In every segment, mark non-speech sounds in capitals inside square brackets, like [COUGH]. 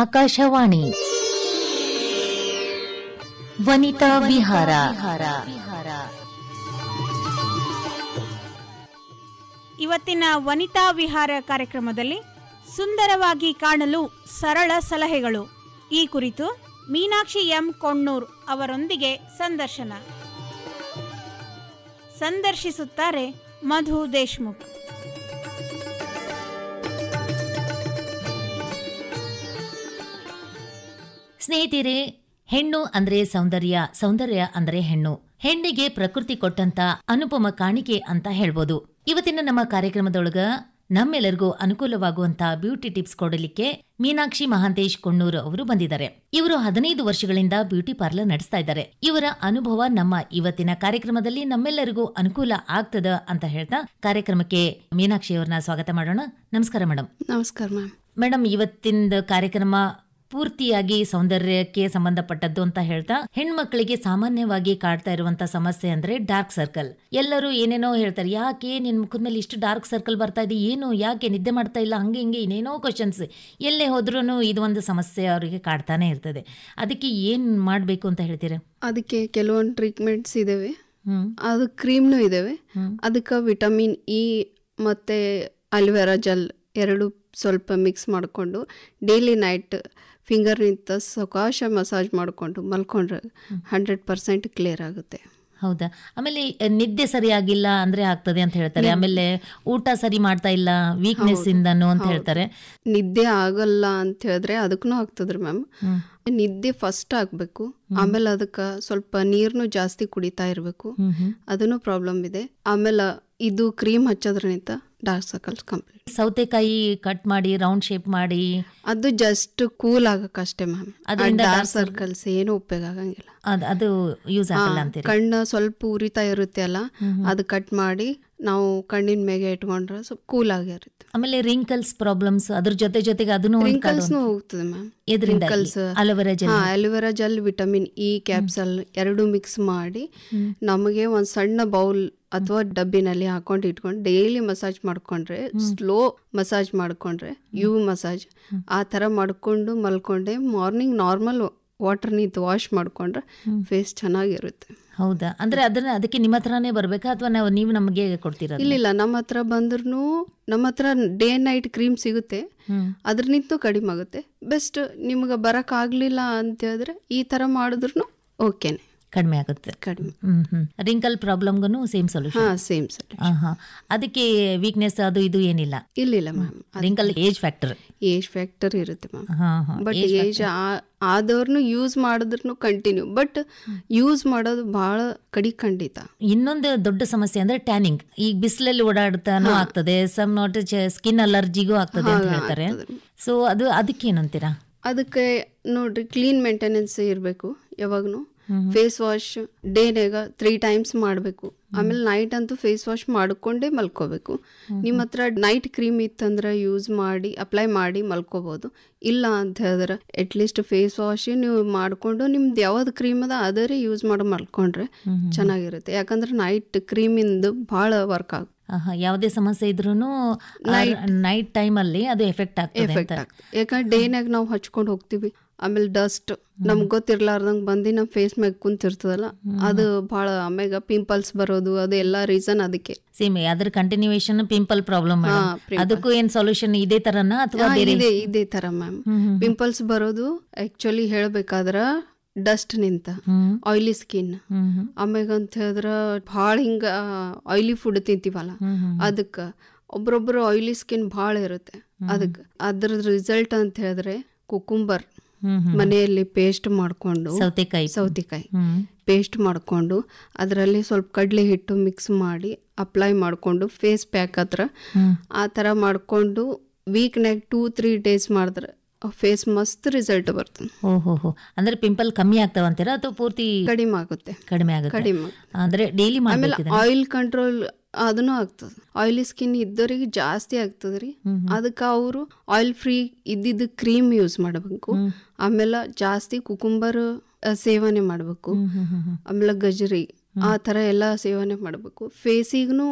ಆಕಾಶವಾಣಿ ವನಿತಾ ವಿಹಾರ ಇವತ್ತಿನ ವನಿತಾ ವಿಹಾರ ಕಾರ್ಯಕ್ರಮದಲ್ಲಿ ಸುಂದರವಾಗಿ ಕಾಣಲು ಸರಳ ಸಲಹೆಗಳು ಈ ಕುರಿತು ಮೀನಾಕ್ಷಿ ಎಂ ಕೊಣ್ಣೂರ್ ಅವರೊಂದಿಗೆ ಸಂದರ್ಶನ ಸಂದರ್ಶಿಸುತ್ತಾರೆ ಮಧು ದೇಶ್ಮುಖ್ ಸ್ನೇಹಿತರೆ ಹೆಣ್ಣು ಅಂದ್ರೆ ಸೌಂದರ್ಯ ಸೌಂದರ್ಯ ಅಂದ್ರೆ ಹೆಣ್ಣು ಹೆಣ್ಣಿಗೆ ಪ್ರಕೃತಿ ಕೊಟ್ಟಂತ ಅನುಪಮ ಕಾಣಿಕೆ ಅಂತ ಹೇಳ್ಬೋದು ಇವತ್ತಿನ ನಮ್ಮ ಕಾರ್ಯಕ್ರಮದೊಳಗ ನಮ್ಮೆಲ್ಲರಿಗೂ ಅನುಕೂಲವಾಗುವಂತ ಬ್ಯೂಟಿ ಟಿಪ್ಸ್ ಕೊಡಲಿಕ್ಕೆ ಮೀನಾಕ್ಷಿ ಮಹಾಂತೇಶ್ ಕೊಣ್ಣೂರ್ ಅವರು ಬಂದಿದ್ದಾರೆ ಇವರು ಹದಿನೈದು ವರ್ಷಗಳಿಂದ ಬ್ಯೂಟಿ ಪಾರ್ಲರ್ ನಡೆಸ್ತಾ ಇದ್ದಾರೆ ಇವರ ಅನುಭವ ನಮ್ಮ ಇವತ್ತಿನ ಕಾರ್ಯಕ್ರಮದಲ್ಲಿ ನಮ್ಮೆಲ್ಲರಿಗೂ ಅನುಕೂಲ ಆಗ್ತದ ಅಂತ ಹೇಳ್ತಾ ಕಾರ್ಯಕ್ರಮಕ್ಕೆ ಮೀನಾಕ್ಷಿ ಅವ್ರನ್ನ ಸ್ವಾಗತ ಮಾಡೋಣ ನಮಸ್ಕಾರ ಮೇಡಮ್ ನಮಸ್ಕಾರ ಮ್ಯಾಮ್ ಮೇಡಮ್ ಇವತ್ತಿನ ಕಾರ್ಯಕ್ರಮ ಪೂರ್ತಿಯಾಗಿ ಸೌಂದರ್ಯಕ್ಕೆ ಸಂಬಂಧಪಟ್ಟದ್ದು ಅಂತ ಹೇಳ್ತಾ ಹೆಣ್ಮಕ್ಳಿಗೆ ಸಾಮಾನ್ಯವಾಗಿ ಕಾಡ್ತಾ ಇರುವಂತ ಸಮಸ್ಯೆ ಅಂದ್ರೆ ಡಾರ್ಕ್ ಸರ್ಕಲ್ ಎಲ್ಲರೂ ಏನೇನೋ ಹೇಳ್ತಾರೆ ಯಾಕೆ ನಿನ್ ಮುಖದ ಮೇಲೆ ಇಷ್ಟು ಡಾರ್ಕ್ ಸರ್ಕಲ್ ಬರ್ತಾ ಇದೆ ಏನು ಯಾಕೆ ನಿದ್ದೆ ಮಾಡ್ತಾ ಇಲ್ಲ ಹಂಗೆ ಹಿಂಗೆ ಏನೇನೋ ಕ್ವಶನ್ಸ್ ಎಲ್ಲೇ ಹೋದ್ರೂ ಇದು ಒಂದು ಸಮಸ್ಯೆ ಅವರಿಗೆ ಕಾಡ್ತಾನೆ ಇರ್ತದೆ ಅದಕ್ಕೆ ಏನ್ ಮಾಡಬೇಕು ಅಂತ ಹೇಳ್ತೀರಾ ಅದಕ್ಕೆ ಕೆಲವೊಂದು ಟ್ರೀಟ್ಮೆಂಟ್ಸ್ ಇದಾವೆ ಅದು ಕ್ರೀಮ್ನು ಇದಾವೆ ಅದಕ್ಕೆ ವಿಟಮಿನ್ ಇ ಮತ್ತೆ ಅಲೋವೆರಾ ಜೆಲ್ ಎರಡು ಸ್ವಲ್ಪ ಮಿಕ್ಸ್ ಮಾಡಿಕೊಂಡು ಡೈಲಿ ನೈಟ್ ಫಿಂಗರ್ನಿಂದ ಸಕಾಶ ಮಸಾಜ್ ಮಾಡಿಕೊಂಡು ಮಲ್ಕೊಂಡ್ರೆ ಹಂಡ್ರೆಡ್ ಪರ್ಸೆಂಟ್ ಕ್ಲಿಯರ್ ಆಗುತ್ತೆ ಹೌದಾ ಆಮೇಲೆ ನಿದ್ದೆ ಸರಿಯಾಗಿಲ್ಲ ಅಂದ್ರೆ ಆಗ್ತದೆ ಅಂತ ಹೇಳ್ತಾರೆ ಆಮೇಲೆ ಊಟ ಸರಿ ಮಾಡ್ತಾ ಇಲ್ಲ ವೀಕ್ನೆಸ್ ಇಂದನು ಅಂತ ಹೇಳ್ತಾರೆ ನಿದ್ದೆ ಆಗಲ್ಲ ಅಂತ ಹೇಳಿದ್ರೆ ಅದಕ್ಕೂ ಆಗ್ತದ್ರಿ ಮ್ಯಾಮ್ ನಿದ್ದೆ ಫಸ್ಟ್ ಆಗಬೇಕು ಆಮೇಲೆ ಅದಕ್ಕೆ ಸ್ವಲ್ಪ ನೀರ್ನು ಜಾಸ್ತಿ ಕುಡಿತಾ ಇರ್ಬೇಕು ಅದನ್ನು ಪ್ರಾಬ್ಲಮ್ ಇದೆ ಆಮೇಲೆ ಇದು ಕ್ರೀಮ್ ಹಚ್ಚೋದ್ರಿಂದ ಡಾರ್ಕ್ ಸರ್ಕಲ್ಸ್ ಕಂಪ್ಲೀಟ್ ಸೌತೆಕಾಯಿ ಕಟ್ ಮಾಡಿ ರೌಂಡ್ ಶೇಪ್ ಮಾಡಿ ಅದು ಜಸ್ಟ್ ಕೂಲ್ ಆಗಕ್ಕಷ್ಟೇ ಮ್ಯಾಮ್ ಅದರಿಂದ ಡಾರ್ಕ್ ಸರ್ಕಲ್ಸ್ ಏನು ಉಪಯೋಗ ಆಗಂಗಿಲ್ಲ ಅದು ಯೂಸ್ ಆಗಲ್ಲ ಕಣ್ಣು ಸ್ವಲ್ಪ ಉರಿತಾ ಇರುತ್ತೆ ಅಲ್ಲ ಅದು ಕಟ್ ಮಾಡಿ ನಾವು ಕಣ್ಣಿನ ಮೇಗೆ ಇಟ್ಕೊಂಡ್ರೆ ಸ್ವಲ್ಪ ಕೂಲ್ ಆಗಿರುತ್ತೆ ಆಮೇಲೆ ರಿಂಕಲ್ಸ್ ಪ್ರಾಬ್ಲಮ್ಸ್ ಅದ್ರ ಜೊತೆ ಜೊತೆಗೆ ಅದನ್ನು ರಿಂಕಲ್ಸ್ನು ಹೋಗ್ತದೆ ma'am wrinkles aloe vera gel gel vitamin E capsule ಎರಡು ಮಿಕ್ಸ್ ಮಾಡಿ ನಮಗೆ ಒಂದು ಸಣ್ಣ ಬೌಲ್ ಅಥವಾ ಡಬ್ಬಿನಲ್ಲಿ ಹಾಕೊಂಡು ಇಟ್ಕೊಂಡು ಡೈಲಿ ಮಸಾಜ್ ಮಾಡ್ಕೊಂಡ್ರೆ ಸ್ಲೋ ಮಸಾಜ್ ಮಾಡ್ಕೊಂಡ್ರೆ ಯು ಮಸಾಜ್ ಆ ತರ ಮಾಡ್ಕೊಂಡು ಮಲ್ಕೊಂಡೆ ಮಾರ್ನಿಂಗ್ ನಾರ್ಮಲ್ ವಾಟರ್ ನಿಂತು ವಾಶ್ ಮಾಡ್ಕೊಂಡ್ರೆ ಫೇಸ್ ಚೆನ್ನಾಗಿರುತ್ತೆ ಹೌದಾ ಅಂದ್ರೆ ಅದನ್ನ ಅದಕ್ಕೆ ನಿಮ್ಮ ಹತ್ರನೇ ಬರಬೇಕಾ ಅಥವಾ ನೀವು ನಮಗೆ ಕೊಡ್ತೀರಾ ಇಲ್ಲ ಇಲ್ಲ ನಮ್ಮ ಹತ್ರ ಬಂದ್ರೂ ನಮ್ಮ ಹತ್ರ ಡೇ ನೈಟ್ ಕ್ರೀಮ್ ಸಿಗುತ್ತೆ ನಿಂತು ಕಡಿಮೆ ಆಗುತ್ತೆ ಬೆಸ್ಟ್ ನಿಮ್ಗೆ ಆಗ್ಲಿಲ್ಲ ಅಂತ ಹೇಳಿದ್ರೆ ಈ ತರ ಮಾಡಿದ್ರು ಓಕೆನೆ ಕಡಿಮೆ ಆಗುತ್ತೆ ಕಡಿಮೆ ಹ್ಞೂ ರಿಂಕಲ್ ಪ್ರಾಬ್ಲಮ್ಗೂ ಸೇಮ್ ಸೊಲ್ಯೂಷನ್ ಸೇಮ್ ಸೊಲ್ಯೂಷನ್ ಹಾಂ ಅದಕ್ಕೆ ವೀಕ್ನೆಸ್ ಅದು ಇದು ಏನಿಲ್ಲ ಇಲ್ಲ ಇಲ್ಲ ma'am wrinkle age factor age factor ಇರುತ್ತೆ ಮ್ಯಾಮ್ ಹಾ ಬಟ್ ಏಜ್ ಆದವ್ರನ್ನು ಯೂಸ್ ಮಾಡಿದ್ರು ಕಂಟಿನ್ಯೂ ಬಟ್ ಯೂಸ್ ಮಾಡೋದು ಬಹಳ ಕಡಿ ಖಂಡಿತ ಇನ್ನೊಂದು ದೊಡ್ಡ ಸಮಸ್ಯೆ ಅಂದ್ರೆ ಟ್ಯಾನಿಂಗ್ ಈಗ ಬಿಸಿಲಲ್ಲಿ ಓಡಾಡ್ತಾನೂ ಆಗ್ತದೆ ಸಮ್ ನಾಟ್ ಸ್ಕಿನ್ ಅಲರ್ಜಿಗೂ ಆಗ್ತದೆ ಅಂತ ಹೇಳ್ತಾರೆ ಸೊ ಅದು ಅದಕ್ಕೆ ಅದಕ್ಕೇನಂತೀರಾ ಅದಕ್ಕೆ ನೋಡ್ರಿ ಕ್ಲೀನ್ ಮೇಂಟೆನೆನ್ಸ್ ಇರಬೇಕು ಯಾವಾಗ್ನು ಫೇಸ್ ವಾಶ್ ಡೇನೆಗ ತ್ರೀ ಟೈಮ್ಸ್ ಮಾಡಬೇಕು ಆಮೇಲೆ ನೈಟ್ ಅಂತೂ ಫೇಸ್ ವಾಶ್ ಮಾಡ್ಕೊಂಡೇ ಮಲ್ಕೋಬೇಕು ನಿಮ್ಮ ಹತ್ರ ನೈಟ್ ಕ್ರೀಮ್ ಇತ್ತಂದ್ರೆ ಯೂಸ್ ಮಾಡಿ ಅಪ್ಲೈ ಮಾಡಿ ಮಲ್ಕೋಬೋದು ಇಲ್ಲ ಅಂತ ಹೇಳಿದ್ರೆ ಲೀಸ್ಟ್ ಫೇಸ್ ವಾಶ್ ನೀವು ಮಾಡಿಕೊಂಡು ನಿಮ್ದು ಯಾವ್ದು ಕ್ರೀಮ್ ಅದ ಅದೇ ಯೂಸ್ ಮಾಡಿ ಮಲ್ಕೊಂಡ್ರೆ ಚೆನ್ನಾಗಿರುತ್ತೆ ಯಾಕಂದ್ರೆ ನೈಟ್ ಕ್ರೀಮಿಂದ ಬಹಳ ವರ್ಕ್ ಆಗುತ್ತೆ ಯಾವುದೇ ಸಮಸ್ಯೆ ಇದ್ರೂ ನೈಟ್ ಟೈಮಲ್ಲಿ ಅದು ಎಫೆಕ್ಟ್ ಎಫೆಕ್ಟ್ ಆಗ್ತದೆ ಯಾಕಂದ್ರೆ ಡೇನಾಗ ನಾವು ಹಚ್ಕೊಂಡು ಹೋಗ್ತೀವಿ ಆಮೇಲೆ ಡಸ್ಟ್ ನಮ್ಗೆ ಗೊತ್ತಿರ್ಲಾರ್ದಂಗೆ ಬಂದು ನಮ್ಮ ಫೇಸ್ ಮ್ಯಾಗ ಕುಂತಿರ್ತದಲ್ಲ ಅದು ಭಾಳ ಆಮ್ಯಾಗ ಪಿಂಪಲ್ಸ್ ಬರೋದು ಅದು ಎಲ್ಲಾ ರೀಸನ್ ಅದಕ್ಕೆ ಸೇಮ್ ಅದ್ರ ಕಂಟಿನ್ಯೂಯೇಷನ್ ಪಿಂಪಲ್ ಪ್ರಾಬ್ಲಮ್ ಅದಕ್ಕೂ ಏನ್ ಸೊಲ್ಯೂಷನ್ ಇದೇ ತರನ ಅಥವಾ ಇದೇ ಇದೇ ತರ ಮ್ಯಾಮ್ ಪಿಂಪಲ್ಸ್ ಬರೋದು ಆಕ್ಚುಲಿ ಹೇಳಬೇಕಾದ್ರ ಡಸ್ಟ್ ನಿಂತ ಆಯಿಲಿ ಸ್ಕಿನ್ ಆಮ್ಯಾಗ ಅಂತ ಹೇಳಿದ್ರ ಭಾಳ ಹಿಂಗ ಆಯಿಲಿ ಫುಡ್ ತಿಂತೀವಲ್ಲ ಅದಕ್ಕೆ ಒಬ್ರೊಬ್ರು ಆಯಿಲಿ ಸ್ಕಿನ್ ಭಾಳ ಇರುತ್ತೆ ಅದಕ್ಕೆ ಅದ್ರದ್ದು ರಿಸಲ್ಟ್ ಅಂತ ಹೇಳಿದ್ರೆ ಕುಕುಂಬರ್ ಮನೆಯಲ್ಲಿ ಪೇಸ್ಟ್ ಮಾಡಿಕೊಂಡು ಸೌತೆಕಾಯಿ ಸೌತೆಕಾಯಿ ಪೇಸ್ಟ್ ಮಾಡಿಕೊಂಡು ಅದರಲ್ಲಿ ಸ್ವಲ್ಪ ಕಡಲೆ ಹಿಟ್ಟು ಮಿಕ್ಸ್ ಮಾಡಿ ಅಪ್ಲೈ ಮಾಡಿಕೊಂಡು ಫೇಸ್ ಪ್ಯಾಕ್ ಹತ್ರ ಆ ಥರ ಮಾಡಿಕೊಂಡು ವೀಕ್ನಾಗ ಟೂ ತ್ರೀ ಡೇಸ್ ಮಾಡಿದ್ರೆ ಫೇಸ್ ಮಸ್ತ್ ರಿಸಲ್ಟ್ ಬರ್ತದೆ ಓಹೋಹೋ ಅಂದ್ರೆ ಪಿಂಪಲ್ ಕಮ್ಮಿ ಆಗ್ತಾವ ಅಂತೀರಾ ಅಥವಾ ಪೂರ್ತಿ ಕಡಿಮೆ ಆಗುತ್ತೆ ಕಡಿಮೆ ಆಗುತ್ತೆ ಕಡಿಮೆ ಅಂದ್ರೆ ಡೈಲಿ ಆಮೇಲೆ ಆಯಿಲ್ ಕಂಟ್ರೋಲ್ ಅದನ್ನು ಆಗ್ತದೆ ಆಯಿಲಿ ಸ್ಕಿನ್ ಇದ್ದವರಿಗೆ ಜಾಸ್ತಿ ಆಗ್ತದೆ ರೀ ಅದಕ್ಕೆ ಅವರು ಆಯಿಲ್ ಫ್ರೀ ಇದ್ದಿದ್ದ ಕ್ರೀಮ್ ಯೂಸ್ ಮಾಡಬೇಕು ಆಮೇಲೆ ಜಾಸ್ತಿ ಕುಕುಂಬರ್ ಸೇವನೆ ಮಾಡಬೇಕು ಆಮೇಲೆ ಗಜರಿ ಆ ಥರ ಎಲ್ಲ ಸೇವನೆ ಮಾಡಬೇಕು ಫೇಸಿಗೂ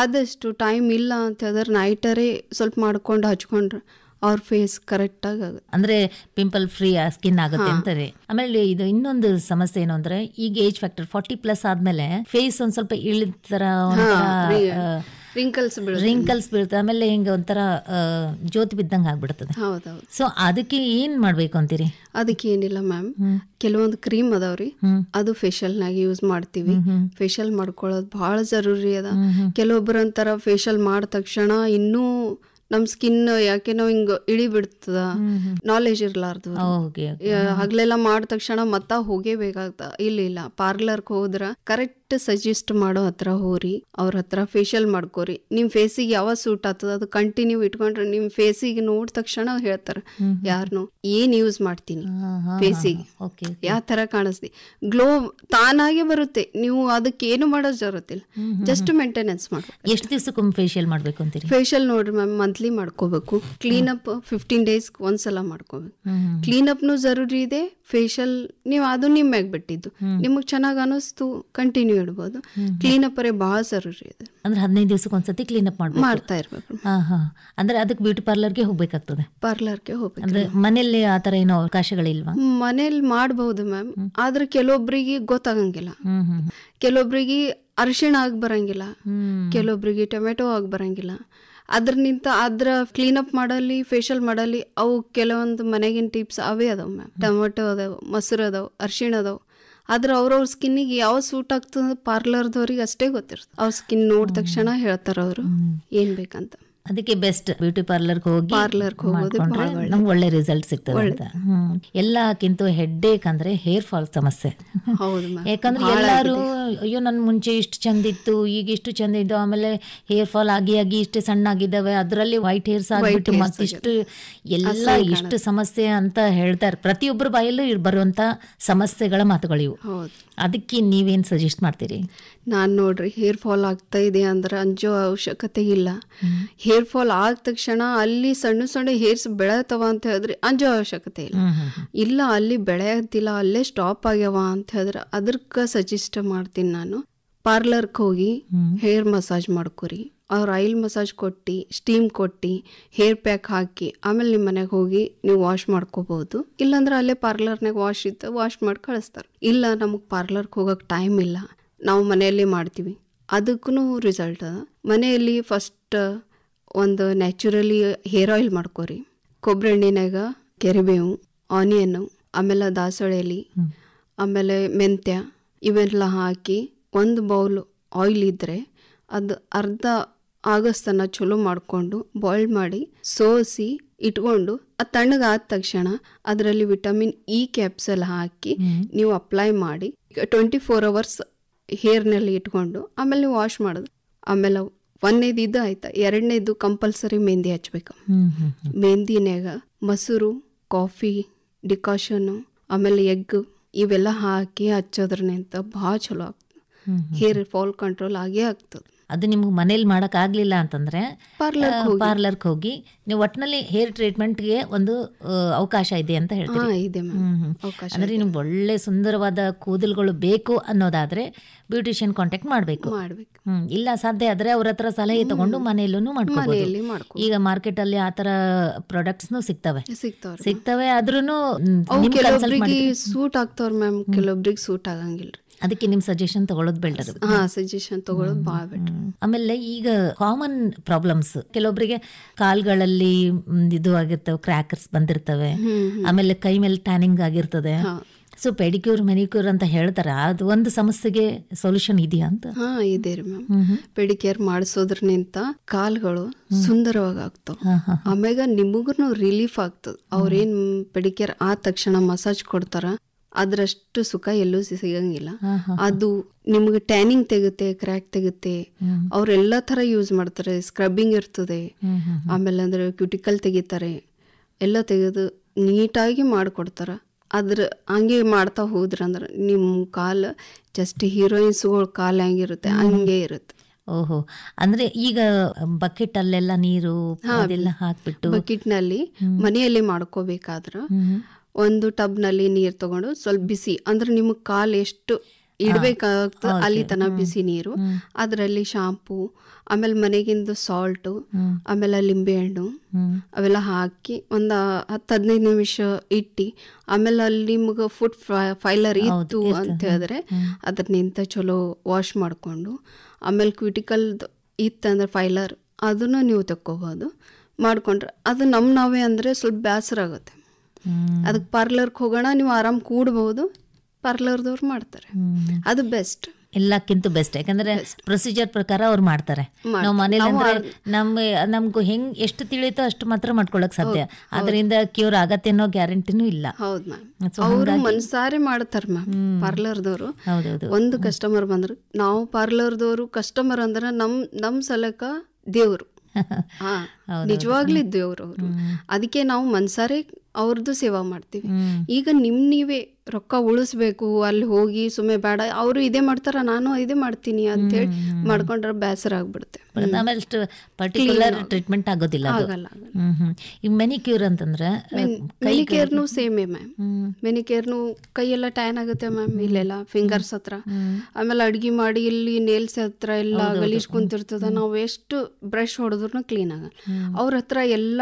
ಆದಷ್ಟು ಟೈಮ್ ಇಲ್ಲ ಅಂತ ಹೇಳಿದ್ರೆ ನೈಟರೇ ಸ್ವಲ್ಪ ಮಾಡ್ಕೊಂಡು ಹಚ್ಕೊಂಡ್ರೆ ಅವ್ರ ಫೇಸ್ ಕರೆಕ್ಟಾಗಿ ಆಗುತ್ತೆ ಅಂದ್ರೆ ಪಿಂಪಲ್ ಫ್ರೀ ಸ್ಕಿನ್ ಆಗುತ್ತೆ ಅಂತಾರೆ ಆಮೇಲೆ ಇದು ಇನ್ನೊಂದು ಸಮಸ್ಯೆ ಏನು ಅಂದ್ರೆ ಈಗ ಏಜ್ ಫ್ಯಾಕ್ಟರ್ ಫಾರ್ಟಿ ಪ್ಲಸ್ ಆದಮೇಲೆ ಫೇಸ್ ಒಂದ್ ಸ್ವಲ್ಪ ಇಳಿತರ ರಿಂಕಲ್ಸ್ ರಿಂಕಲ್ಸ್ ಬೀಳುತ್ತೆ ಆಮೇಲೆ ಹಿಂಗ ಒಂಥರ ಜ್ಯೋತಿ ಬಿದ್ದಂಗೆ ಆಗ್ಬಿಡ್ತದೆ ಸೊ ಅದಕ್ಕೆ ಏನ್ ಮಾಡ್ಬೇಕು ಅಂತೀರಿ ಅದಕ್ಕೆ ಏನಿಲ್ಲ ಮ್ಯಾಮ್ ಕೆಲವೊಂದು ಕ್ರೀಮ್ ಅದಾವ್ರಿ ಅದು ಫೇಶಿಯಲ್ ನಾಗ ಯೂಸ್ ಮಾಡ್ತೀವಿ ಫೇಶಿಯಲ್ ಮಾಡ್ಕೊಳ್ಳೋದು ಬಹಳ ಜರೂರಿ ಅದ ಕೆಲವೊಬ್ರು ಫೇಶಿಯಲ್ ಮಾಡಿದ ತಕ್ಷಣ ಇನ್ನೂ ನಮ್ ಸ್ಕಿನ್ ಯಾಕೆನೋ ಹಿಂಗ್ ಬಿಡ್ತದ ನಾಲೆಜ್ ಇರ್ಲಾರ್ದು oh, ಹಗ್ಲೆಲ್ಲಾ ಮಾಡಿದ ತಕ್ಷಣ ಮತ್ತ ಹೋಗೇ ಬೇಕಾಗ್ತ ಇಲ್ಲ ಇಲ್ಲ ಪಾರ್ಲರ್ ಹೋದ್ರ ಕರೆಕ್ಟ್ ಸಜೆಸ್ಟ್ ಮಾಡೋ ಹತ್ರ ಹೋರಿ ಅವ್ರ ಹತ್ರ ಫೇಶಿಯಲ್ ಮಾಡ್ಕೋರಿ ನಿಮ್ ಫೇಸಿಗೆ ಯಾವಾಗ ಸೂಟ್ ಆಗ್ತದ ಅದು ಕಂಟಿನ್ಯೂ ಇಟ್ಕೊಂಡ್ರೆ ನಿಮ್ ಫೇಸಿಗೆ ನೋಡಿದ ತಕ್ಷಣ ಹೇಳ್ತಾರ ಹೇಳ್ತಾರೆ ಏನ್ ಯೂಸ್ ಮಾಡ್ತೀನಿ ಫೇಸಿಗೆ ಯಾವ ತರ ಕಾಣಿಸ್ತಿ ಗ್ಲೋ ತಾನಾಗೆ ಬರುತ್ತೆ ನೀವು ಅದಕ್ಕೆ ಏನು ಮಾಡೋ ಜರುತ್ತಿಲ್ಲ ಜಸ್ಟ್ ಮೇಂಟೆನೆನ್ಸ್ ಮಾಡಬೇಕು ಎಷ್ಟು ದಿವಸಕ್ಕೊಮ್ಮೆ ಫೇಶಿಯಲ್ ಮಾಡ್ಬೇಕು ಅಂತೀರಿ ಫೇಶಿಯಲ್ ನೋಡ್ರಿ ಮ್ಯಾಮ್ ಮಂತ್ಲಿ ಮಾಡ್ಕೋಬೇಕು ಕ್ಲೀನ್ ಅಪ್ ಫಿಫ್ಟೀನ್ ಡೇಸ್ ಒಂದ್ಸಲ ಮಾಡ್ಕೋಬೇಕು ಕ್ಲೀನ್ ಅಪ್ನು ಜರೂರಿ ಇದೆ ಫೇಶಿಯಲ್ ನೀವು ಅದು ನಿಮ್ಮ ಮ್ಯಾಗ ಬಿಟ್ಟಿದ್ದು ನಿಮಗೆ ಚೆನ್ನಾಗಿ ಅನಿಸ್ತು ಕಂಟಿನ್ಯೂ ಇಡ್ಬೋದು ಕ್ಲೀನ್ ಅರೇ ಬಹಳ ಜರೂರಿ ಇದೆ ಅಂದ್ರೆ ಹದಿನೈದು ದಿವಸಕ್ಕೆ ಒಂದ್ಸತಿ ಕ್ಲೀನ್ ಅಪ್ ಮಾಡಿ ಮಾಡ್ತಾ ಇರಬೇಕು ಅಂದ್ರೆ ಅದಕ್ಕೆ ಬ್ಯೂಟಿ ಪಾರ್ಲರ್ಗೆ ಹೋಗ್ಬೇಕಾಗ್ತದೆ ಪಾರ್ಲರ್ಗೆ ಹೋಗ್ಬೇಕು ಅಂದ್ರೆ ಮನೆಯಲ್ಲಿ ಆ ತರ ಏನೋ ಅವಕಾಶಗಳಿಲ್ವಾ ಮನೇಲಿ ಮಾಡಬಹುದು ಮ್ಯಾಮ್ ಆದ್ರೆ ಕೆಲವೊಬ್ಬರಿಗೆ ಗೊತ್ತಾಗಂಗಿಲ್ಲ ಕೆಲವೊಬ್ಬರಿಗೆ ಅರಿಶಿಣ ಆಗಿ ಬರಂಗಿಲ್ಲ ಕೆಲವೊಬ್ಬರಿಗೆ ಟೊಮೆಟೊ ಆಗಿ ಬರಂಗಿಲ್ಲ ಅದ್ರನಿಂತ ಅದ್ರ ಕ್ಲೀನ್ ಅಪ್ ಮಾಡಲಿ ಫೇಶಿಯಲ್ ಮಾಡಲಿ ಅವು ಕೆಲವೊಂದು ಮನೆಗಿನ ಟಿಪ್ಸ್ ಅವೇ ಅದಾವೆ ಮ್ಯಾಮ್ ಟೊಮೆಟೊ ಅದಾವೆ ಮೊಸರು ಅದಾವ ಅರ್ಶಿಣ ಅದಾವೆ ಆದ್ರೆ ಅವ್ರವ್ರ ಸ್ಕಿನ್ನಿಗೆ ಯಾವ ಸೂಟ್ ಆಗ್ತದೆ ಪಾರ್ಲರ್ದವ್ರಿಗೆ ಅಷ್ಟೇ ಗೊತ್ತಿರ್ತದೆ ಅವ್ರ ಸ್ಕಿನ್ ನೋಡಿದ ತಕ್ಷಣ ಹೇಳ್ತಾರೆ ಅವರು ಏನು ಬೇಕಂತ ಅದಕ್ಕೆ ಬೆಸ್ಟ್ ಬ್ಯೂಟಿ ಪಾರ್ಲರ್ ಹೋಗಿ ನಮ್ಗೆ ಒಳ್ಳೆ ರಿಸಲ್ಟ್ ಸಿಗ್ತದೆ ಅಂತ ಎಲ್ಲಕ್ಕಿಂತ ಹೆಡ್ ಏಕ್ ಅಂದ್ರೆ ಹೇರ್ ಫಾಲ್ ಸಮಸ್ಯೆ ಯಾಕಂದ್ರೆ ಎಲ್ಲಾರು ಅಯ್ಯೋ ನನ್ ಮುಂಚೆ ಇಷ್ಟು ಚಂದ ಇತ್ತು ಈಗ ಇಷ್ಟು ಚಂದ ಇದ್ದು ಆಮೇಲೆ ಹೇರ್ ಫಾಲ್ ಆಗಿ ಆಗಿ ಇಷ್ಟೇ ಸಣ್ಣ ಆಗಿದ್ದಾವೆ ಅದರಲ್ಲಿ ವೈಟ್ ಹೇರ್ಸ್ ಆಗಿಬಿಟ್ಟು ಮತ್ತಿಷ್ಟು ಎಲ್ಲ ಇಷ್ಟು ಸಮಸ್ಯೆ ಅಂತ ಹೇಳ್ತಾರೆ ಪ್ರತಿಯೊಬ್ಬರ ಬಾಯಲ್ಲೂ ಬರುವಂತ ಸಮಸ್ಯೆಗಳ ಮಾತುಗಳಿವು ಅದಕ್ಕೆ ನೀವೇನು ಸಜೆಸ್ಟ್ ಮಾಡ್ತೀರಿ ನಾನು ನೋಡ್ರಿ ಹೇರ್ ಫಾಲ್ ಆಗ್ತಾ ಇದೆ ಅಂದ್ರೆ ಅಂಜೋ ಅವಶ್ಯಕತೆ ಇಲ್ಲ ಹೇರ್ ಫಾಲ್ ಆದ ತಕ್ಷಣ ಅಲ್ಲಿ ಸಣ್ಣ ಸಣ್ಣ ಹೇರ್ಸ್ ಬೆಳೆಯತ್ತವ ಅಂತ ಹೇಳಿದ್ರೆ ಅಂಜೋ ಅವಶ್ಯಕತೆ ಇಲ್ಲ ಇಲ್ಲ ಅಲ್ಲಿ ಬೆಳೆಯತ್ತಿಲ್ಲ ಅಲ್ಲೇ ಸ್ಟಾಪ್ ಆಗ್ಯಾವ ಅಂತ ಹೇಳಿದ್ರೆ ಅದಕ್ಕೆ ಸಜೆಸ್ಟ್ ಮಾಡ್ತೀನಿ ನಾನು ಪಾರ್ಲರ್ಗೆ ಹೋಗಿ ಹೇರ್ ಮಸಾಜ್ ಮಾಡ್ಕೊರಿ ಅವ್ರ ಆಯಿಲ್ ಮಸಾಜ್ ಕೊಟ್ಟು ಸ್ಟೀಮ್ ಕೊಟ್ಟು ಹೇರ್ ಪ್ಯಾಕ್ ಹಾಕಿ ಆಮೇಲೆ ನಿಮ್ಮ ಮನೆಗೆ ಹೋಗಿ ನೀವು ವಾಶ್ ಮಾಡ್ಕೋಬಹುದು ಇಲ್ಲಾಂದ್ರೆ ಅಲ್ಲೇ ಪಾರ್ಲರ್ನಾಗ ವಾಶ್ ಇತ್ತು ವಾಶ್ ಮಾಡಿ ಕಳಿಸ್ತಾರೆ ಇಲ್ಲ ನಮಗೆ ಪಾರ್ಲರ್ಗೆ ಹೋಗೋಕೆ ಟೈಮ್ ಇಲ್ಲ ನಾವು ಮನೆಯಲ್ಲಿ ಮಾಡ್ತೀವಿ ಅದಕ್ಕೂ ರಿಸಲ್ಟ್ ಅದ ಮನೆಯಲ್ಲಿ ಫಸ್ಟ್ ಒಂದು ನ್ಯಾಚುರಲಿ ಹೇರ್ ಆಯಿಲ್ ಮಾಡ್ಕೋರಿ ಕೊಬ್ಬರಿ ಎಣ್ಣಿನಾಗ ಕೆರಿಬೇವು ಆನಿಯನ್ನು ಆಮೇಲೆ ದಾಸಳೆಲಿ ಆಮೇಲೆ ಮೆಂತ್ಯ ಇವೆಲ್ಲ ಹಾಕಿ ಒಂದು ಬೌಲ್ ಆಯಿಲ್ ಇದ್ದರೆ ಅದು ಅರ್ಧ ಆಗಸ್ತನ ಚಲೋ ಮಾಡಿಕೊಂಡು ಬಾಯ್ಲ್ ಮಾಡಿ ಸೋಸಿ ಇಟ್ಕೊಂಡು ಅದು ತಣ್ಣಗಾದ ತಕ್ಷಣ ಅದರಲ್ಲಿ ವಿಟಮಿನ್ ಇ ಕ್ಯಾಪ್ಸಲ್ ಹಾಕಿ ನೀವು ಅಪ್ಲೈ ಮಾಡಿ ಟ್ವೆಂಟಿ ಫೋರ್ ಅವರ್ಸ್ ಹೇರ್ನಲ್ಲಿ ಇಟ್ಕೊಂಡು ಆಮೇಲೆ ವಾಶ್ ಮಾಡೋದು ಆಮೇಲೆ ಒಂದೇದು ಇದು ಆಯ್ತಾ ಎರಡನೇದು ಕಂಪಲ್ಸರಿ ಮೆಹಂದಿ ಹಚ್ಬೇಕು ಮೆಹಂದಿನಾಗ ಮೊಸರು ಕಾಫಿ ಡಿಕಾಷನ್ನು ಆಮೇಲೆ ಎಗ್ ಇವೆಲ್ಲ ಹಾಕಿ ಹಚ್ಚೋದ್ರನಿಂತ ಭಾಳ ಚಲೋ ಆಗ್ತದೆ ಹೇರ್ ಫಾಲ್ ಕಂಟ್ರೋಲ್ ಆಗೇ ಆಗ್ತದೆ ಅದು ನಿಮ್ಗೆ ಮನೇಲಿ ಮಾಡೋಕ್ಕಾಗಲಿಲ್ಲ ಅಂತಂದರೆ ಪಾರ್ಲರ್ಗೆ ಹೋಗಿ ನೀವು ಒಟ್ಟಿನಲ್ಲಿ ಹೇರ್ ಟ್ರೀಟ್ಮೆಂಟ್ಗೆ ಒಂದು ಅವಕಾಶ ಇದೆ ಅಂತ ಹೇಳ್ತೀವಿ ಅಂದರೆ ನಿಮ್ಗೆ ಒಳ್ಳೆ ಸುಂದರವಾದ ಕೂದಲುಗಳು ಬೇಕು ಅನ್ನೋದಾದರೆ ಬ್ಯೂಟಿಷಿಯನ್ ಕಾಂಟ್ಯಾಕ್ಟ್ ಮಾಡಬೇಕು ಇಲ್ಲ ಸಾಧ್ಯ ಆದರೆ ಅವ್ರ ಹತ್ರ ಸಲಹೆ ತಗೊಂಡು ಮನೆಯಲ್ಲೂ ಮಾಡ್ಕೋಬಹುದು ಈಗ ಮಾರ್ಕೆಟ್ ಅಲ್ಲಿ ಆ ಥರ ಪ್ರಾಡಕ್ಟ್ಸ್ನು ಸಿಗ್ತವೆ ಸಿಗ್ತವೆ ಆದ್ರೂ ಸೂಟ್ ಆಗ್ತಾವ್ರ ಮ್ಯಾಮ್ ಕೆಲವೊಬ್ರಿಗೆ ಸೂಟ್ ಆಗಂಗಿಲ್ಲ ಅದಕ್ಕೆ ನಿಮ್ ಸಜೆಷನ್ ತಗೊಳ್ಳೋದು ಬೇಡ ಹಾ ಸಜೆಷನ್ ತಗೊಳ್ಳೋದು ಭಾಳ ಬೆಟರ್ ಆಮೇಲೆ ಈಗ ಕಾಮನ್ ಪ್ರಾಬ್ಲಮ್ಸ್ ಕೆಲವೊಬ್ಬರಿಗೆ ಕಾಲ್ಗಳಲ್ಲಿ ಇದು ಆಗಿರ್ತವೆ ಕ್ರ್ಯಾಕರ್ಸ್ ಬಂದಿರ್ತವೆ ಆಮೇಲೆ ಕೈ ಮೇಲೆ ಟ್ಯಾನಿಂಗ್ ಆಗಿರ್ತದೆ ಸೊ ಪೆಡಿಕ್ಯೂರ್ ಮೆನಿಕ್ಯೂರ್ ಅಂತ ಹೇಳ್ತಾರೆ ಅದು ಒಂದು ಸಮಸ್ಯೆಗೆ ಸೊಲ್ಯೂಷನ್ ಇದೆಯಾ ಅಂತ ಹಾ ಇದೆ ರೀ ಮ್ಯಾಮ್ ಪೆಡಿಕ್ಯೂರ್ ಮಾಡಿಸೋದ್ರನಿಂತ ಕಾಲ್ಗಳು ಸುಂದರವಾಗಿ ಆಗ್ತವೆ ಆಮ್ಯಾಗ ನಿಮಗೂ ರಿಲೀಫ್ ಆಗ್ತದೆ ಅವ್ರೇನ್ ಪೆಡಿಕ್ಯೂರ್ ಆದ ತಕ್ಷಣ ಮಸಾಜ್ ಕೊಡ್ತಾರ ಅದರಷ್ಟು ಸುಖ ಎಲ್ಲೂ ಸಿಗಂಗಿಲ್ಲ ಅದು ನಿಮ್ಗೆ ಟ್ಯಾನಿಂಗ್ ತೆಗುತ್ತೆ ಕ್ರ್ಯಾಕ್ ತೆಗುತ್ತೆ ಅವ್ರೆಲ್ಲಾ ತರ ಯೂಸ್ ಮಾಡ್ತಾರೆ ಸ್ಕ್ರಬ್ಬಿಂಗ್ ಇರ್ತದೆ ಆಮೇಲೆ ಅಂದ್ರೆ ಕ್ಯೂಟಿಕಲ್ ತೆಗಿತಾರೆ ಎಲ್ಲ ತೆಗೆದು ನೀಟಾಗಿ ಮಾಡಿಕೊಡ್ತಾರ ಅದ್ರ ಹಂಗೆ ಮಾಡ್ತಾ ಹೋದ್ರಂದ್ರೆ ನಿಮ್ಮ ಕಾಲು ಜಸ್ಟ್ ಹೀರೋಯಿನ್ಸ್ಗಳ ಕಾಲ್ ಹೆಂಗಿರುತ್ತೆ ಹಂಗೆ ಇರುತ್ತೆ ಓಹೋ ಅಂದ್ರೆ ಈಗ ಬಕೆಟ್ ಅಲ್ಲೆಲ್ಲ ನೀರು ಹಾಕ್ಬಿಟ್ಟು ಬಕೆಟ್ನಲ್ಲಿ ಮನೆಯಲ್ಲಿ ಮಾಡ್ಕೋಬೇಕಾದ್ರೂ ಒಂದು ಟಬ್ನಲ್ಲಿ ನೀರು ತಗೊಂಡು ಸ್ವಲ್ಪ ಬಿಸಿ ಅಂದ್ರೆ ನಿಮಗೆ ಕಾಲು ಎಷ್ಟು ಇಡಬೇಕಾಗ್ತದೆ ಅಲ್ಲಿ ತನಕ ಬಿಸಿ ನೀರು ಅದರಲ್ಲಿ ಶಾಂಪೂ ಆಮೇಲೆ ಮನೆಗಿಂದು ಸಾಲ್ಟು ಆಮೇಲೆ ಲಿಂಬೆಹಣ್ಣು ಅವೆಲ್ಲ ಹಾಕಿ ಒಂದು ಹತ್ತು ಹದಿನೈದು ನಿಮಿಷ ಇಟ್ಟು ಆಮೇಲೆ ಅಲ್ಲಿ ನಿಮಗೆ ಫುಡ್ ಫೈಲರ್ ಇತ್ತು ಅಂತ ಹೇಳಿದ್ರೆ ಅದ್ರ ಚಲೋ ವಾಶ್ ಮಾಡಿಕೊಂಡು ಆಮೇಲೆ ಕ್ವಿಟಿಕಲ್ ಇತ್ತಂದ್ರೆ ಫೈಲರ್ ಅದನ್ನು ನೀವು ತಕ್ಕೋಬೋದು ಮಾಡ್ಕೊಂಡ್ರೆ ಅದು ನಮ್ಮ ನಾವೇ ಅಂದರೆ ಸ್ವಲ್ಪ ಬೇಸರ ಆಗುತ್ತೆ ಅದಕ್ಕೆ ಪಾರ್ಲರ್ಗೆ ಹೋಗೋಣ ನೀವು ಆರಾಮ್ ಕೂಡಬಹುದು ಪಾರ್ಲರ್ದವ್ರು ಮಾಡ್ತಾರೆ ಅದು ಬೆಸ್ಟ್ ಎಲ್ಲಕ್ಕಿಂತ ಬೆಸ್ಟ್ ಯಾಕಂದ್ರೆ ಪ್ರೊಸೀಜರ್ ಪ್ರಕಾರ ಅವ್ರು ಮಾಡ್ತಾರೆ ನಾವು ಮನೇಲಿ ನಮ್ ನಮ್ಗೂ ಹೆಂಗ್ ಎಷ್ಟು ತಿಳಿತೋ ಅಷ್ಟು ಮಾತ್ರ ಮಾಡ್ಕೊಳಕ್ ಸಾಧ್ಯ ಅದರಿಂದ ಕ್ಯೂರ್ ಆಗತ್ತೆ ಅನ್ನೋ ಗ್ಯಾರಂಟಿನೂ ಇಲ್ಲ ಹೌದು ಮ್ಯಾಮ್ ಮನ್ಸಾರೆ ಮಾಡ್ತಾರ ಮ್ಯಾಮ್ ಹೌದೌದು ಒಂದು ಕಸ್ಟಮರ್ ಬಂದ್ರು ನಾವು ಪಾರ್ಲರ್ದವರು ಕಸ್ಟಮರ್ ಅಂದ್ರೆ ನಮ್ ನಮ್ ಸಲಕ ದೇವ್ರು [LAUGHS] ನಿಜವಾಗ್ಲೂ ದೇವ್ರು ಅವರು ಅದಕ್ಕೆ ನಾವು ಮನ್ಸಾರೆ ಅವ್ರದ್ದು ಸೇವಾ ಮಾಡ್ತೀವಿ ಈಗ ನಿಮ್ ನೀವೇ ರೊಕ್ಕ ಉಳಿಸ್ಬೇಕು ಅಲ್ಲಿ ಹೋಗಿ ಸುಮ್ಮನೆ ಬೇಡ ಅವರು ಇದೇ ಮಾಡ್ತಾರ ನಾನು ಇದೇ ಮಾಡ್ತೀನಿ ಅಂತ ಹೇಳಿ ಮಾಡ್ಕೊಂಡ್ರೆ ಬೇಸರ ಆಗ್ಬಿಡುತ್ತೆ ಪರ್ಟಿಕ್ಯುಲರ್ ಟ್ರೀಟ್ಮೆಂಟ್ ಆಗೋದಿಲ್ಲ ಆಗಲ್ಲ ಈ ಮೆನಿಕ್ಯೂರ್ ಅಂತಂದ್ರೆ ಸೇಮ್ ಏ ಮ್ಯಾಮ್ ಮೆನಿಕೇರ್ನು ಕೈಯೆಲ್ಲ ಟ್ಯಾನ್ ಆಗುತ್ತೆ ಮ್ಯಾಮ್ ಇಲ್ಲೆಲ್ಲ ಫಿಂಗರ್ಸ್ ಹತ್ರ ಆಮೇಲೆ ಅಡ್ಗೆ ಮಾಡಿ ಇಲ್ಲಿ ನೇಲ್ಸ್ ಹತ್ರ ಎಲ್ಲ ಗಲೀಜ್ ಕುಂತಿರ್ತದ ನಾವು ಎಷ್ಟು ಬ್ರಷ್ ಹೊಡೆದ್ರು ಕ್ಲೀನ್ ಆಗಲ್ಲ ಅವ್ರ ಹತ್ರ ಎಲ್ಲ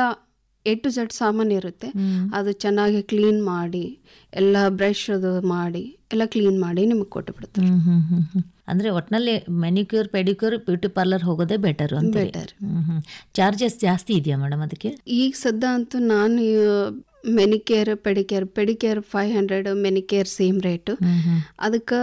ಎ ಟು ಝಡ್ ಸಾಮಾನ್ ಇರುತ್ತೆ ಅದು ಚೆನ್ನಾಗಿ ಕ್ಲೀನ್ ಮಾಡಿ ಎಲ್ಲ ಬ್ರಷ್ ಅದು ಮಾಡಿ ಎಲ್ಲ ಕ್ಲೀನ್ ಮಾಡಿ ನಿಮಗೆ ಕೊಟ್ಟು ಬಿಡ್ತಾರೆ ಅಂದರೆ ಒಟ್ಟಿನಲ್ಲಿ ಮೆನಿಕ್ಯೂರ್ ಪೆಡಿಕ್ಯೂರ್ ಬ್ಯೂಟಿ ಪಾರ್ಲರ್ ಹೋಗೋದೇ ಬೆಟರ್ ಅಂತ ಬೆಟರ್ ಚಾರ್ಜಸ್ ಜಾಸ್ತಿ ಇದೆಯಾ ಮೇಡಮ್ ಅದಕ್ಕೆ ಈಗ ಸದ್ಯ ಅಂತೂ ನಾನು manicure pedicure pedicure five hundred manicure same rate ಅದಕ್ಕೆ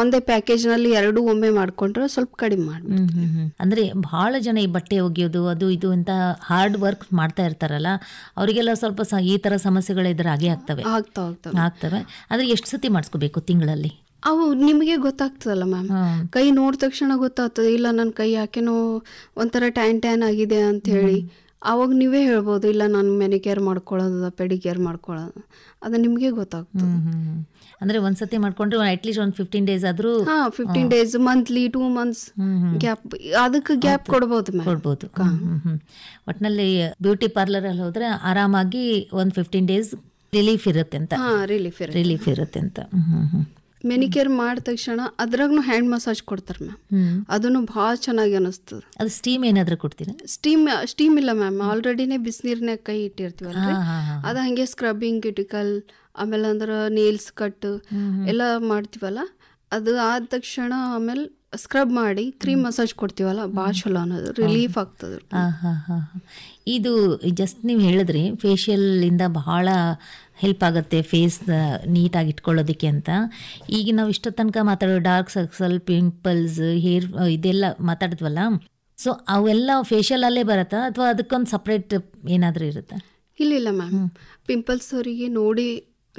ಒಂದೇ ಪ್ಯಾಕೇಜ್ ನಲ್ಲಿ ಎರಡು ಒಮ್ಮೆ ಮಾಡ್ಕೊಂಡ್ರೆ ಸ್ವಲ್ಪ ಕಡಿಮೆ ಮಾಡ್ಬಿಡ್ತೀವಿ ಅಂದ್ರೆ ಬಹಳ ಜನ ಈ ಬಟ್ಟೆ ಒಗೆಯೋದು ಅದು ಇದು ಅಂತ ಹಾರ್ಡ್ ವರ್ಕ್ ಮಾಡ್ತಾ ಇರ್ತಾರಲ್ಲ ಅವರಿಗೆಲ್ಲ ಸ್ವಲ್ಪ ಈ ತರ ಸಮಸ್ಯೆಗಳು ಇದ್ರ ಹಾಗೆ ಆಗ್ತವೆ ಆಗ್ತವೆ ಅಂದ್ರೆ ಎಷ್ಟು ಸತಿ ಮಾಡಿಸ್ಕೋಬೇಕು ತಿಂಗಳಲ್ಲಿ ಅವು ನಿಮಗೆ ಗೊತ್ತಾಗ್ತದಲ್ಲ ಮ್ಯಾಮ್ ಕೈ ನೋಡಿದ ತಕ್ಷಣ ಗೊತ್ತಾಗ್ತದೆ ಇಲ್ಲ ನನ್ನ ಕೈ ಯಾಕೆನೋ ಒಂಥರ ಟ್ಯಾನ್ ಟ್ಯಾನ್ ಆಗಿದೆ ಅಂತ ಹೇಳಿ ಅವಾಗ ನೀವೇ ಹೇಳ್ಬೋದು ಇಲ್ಲ ನಾನು ಮೆನಿಕೇರ್ ಮಾಡ್ಕೊಳ್ಳೋದು ಪೆಡಿಕೇರ್ ಮಾಡ್ಕೊಳ್ಳೋದು ಅದು ನಿಮಗೆ ಗೊತ್ತಾಗ್ತದೆ ಅಂದ್ರೆ ಒಂದ್ಸತಿ ಸತಿ ಮಾಡ್ಕೊಂಡ್ರೆ ಅಟ್ಲೀಸ್ಟ್ ಒಂದು ಫಿಫ್ಟೀನ್ ಡೇಸ್ ಆದರೂ fifteen days monthly two months gap ಅದಕ್ಕೆ ಗ್ಯಾಪ್ ಕೊಡ್ಬೋದು ಕೊಡ್ಬೋದು ಒಟ್ನಲ್ಲಿ ಬ್ಯೂಟಿ ಪಾರ್ಲರ್ ಅಲ್ಲಿ ಹೋದ್ರೆ ಆರಾಮಾಗಿ ಒಂದು ಫಿಫ್ಟೀನ್ ಡೇಸ್ ರಿಲೀಫ್ ಇರುತ್ತೆ ಅಂತ ರಿಲೀಫ್ ರಿಲೀಫ್ ಇರುತ್ತೆ ಅಂತ ಮೆನಿಕೇರ್ ಮಾಡಿದ ತಕ್ಷಣ ಅದ್ರಾಗ್ನು ಹ್ಯಾಂಡ್ ಮಸಾಜ್ ಕೊಡ್ತಾರೆ ಮ್ಯಾಮ್ ಅದನ್ನು ಭಾಳ ಚೆನ್ನಾಗಿ ಅನಿಸ್ತದೆ ಅದು ಸ್ಟೀಮ್ ಏನಾದರೂ ಕೊಡ್ತೀರಾ ಸ್ಟೀಮ್ ಸ್ಟೀಮ್ ಇಲ್ಲ ಮ್ಯಾಮ್ ಆಲ್ರೆಡಿನೇ ಬಿಸಿನೀರ್ನ ಕೈ ಇಟ್ಟಿರ್ತೀವಲ್ಲ ಅದು ಹಂಗೆ ಸ್ಕ್ರಬ್ಬಿಂಗ್ ಕ್ಯೂಟಿಕಲ್ ಆಮೇಲೆ ಅಂದ್ರೆ ನೇಲ್ಸ್ ಕಟ್ ಎಲ್ಲ ಮಾಡ್ತೀವಲ್ಲ ಅದು ಆದ ತಕ್ಷಣ ಆಮೇಲೆ ಸ್ಕ್ರಬ್ ಮಾಡಿ ಕ್ರೀಮ್ ಮಸಾಜ್ ಕೊಡ್ತೀವಲ್ಲ ಭಾಳ ಚಲೋ ಅನ್ನೋದು ರಿಲೀಫ್ ಆಗ್ತದ ಇದು ಜಸ್ಟ್ ನೀವು ಹೇಳಿದ್ರಿ ಫೇಶಿಯಲಿಂದ ಬಹಳ ಹೆಲ್ಪ್ ಆಗುತ್ತೆ ಫೇಸ್ ನೀಟಾಗಿ ಇಟ್ಕೊಳ್ಳೋದಕ್ಕೆ ಅಂತ ಈಗ ನಾವು ಇಷ್ಟೋ ತನಕ ಮಾತಾಡೋ ಡಾರ್ಕ್ ಸರ್ಕಲ್ ಪಿಂಪಲ್ಸ್ ಹೇರ್ ಇದೆಲ್ಲ ಮಾತಾಡಿದ್ವಲ್ಲ ಸೊ ಅವೆಲ್ಲ ಫೇಶಿಯಲಲ್ಲೇ ಬರುತ್ತಾ ಅಥವಾ ಅದಕ್ಕೊಂದು ಸಪ್ರೇಟ್ ಏನಾದರೂ ಇರುತ್ತಾ ಇಲ್ಲ ಇಲ್ಲ ಮ್ಯಾಮ್ ಪಿಂಪಲ್ಸ್ ಅವರಿಗೆ ನೋಡಿ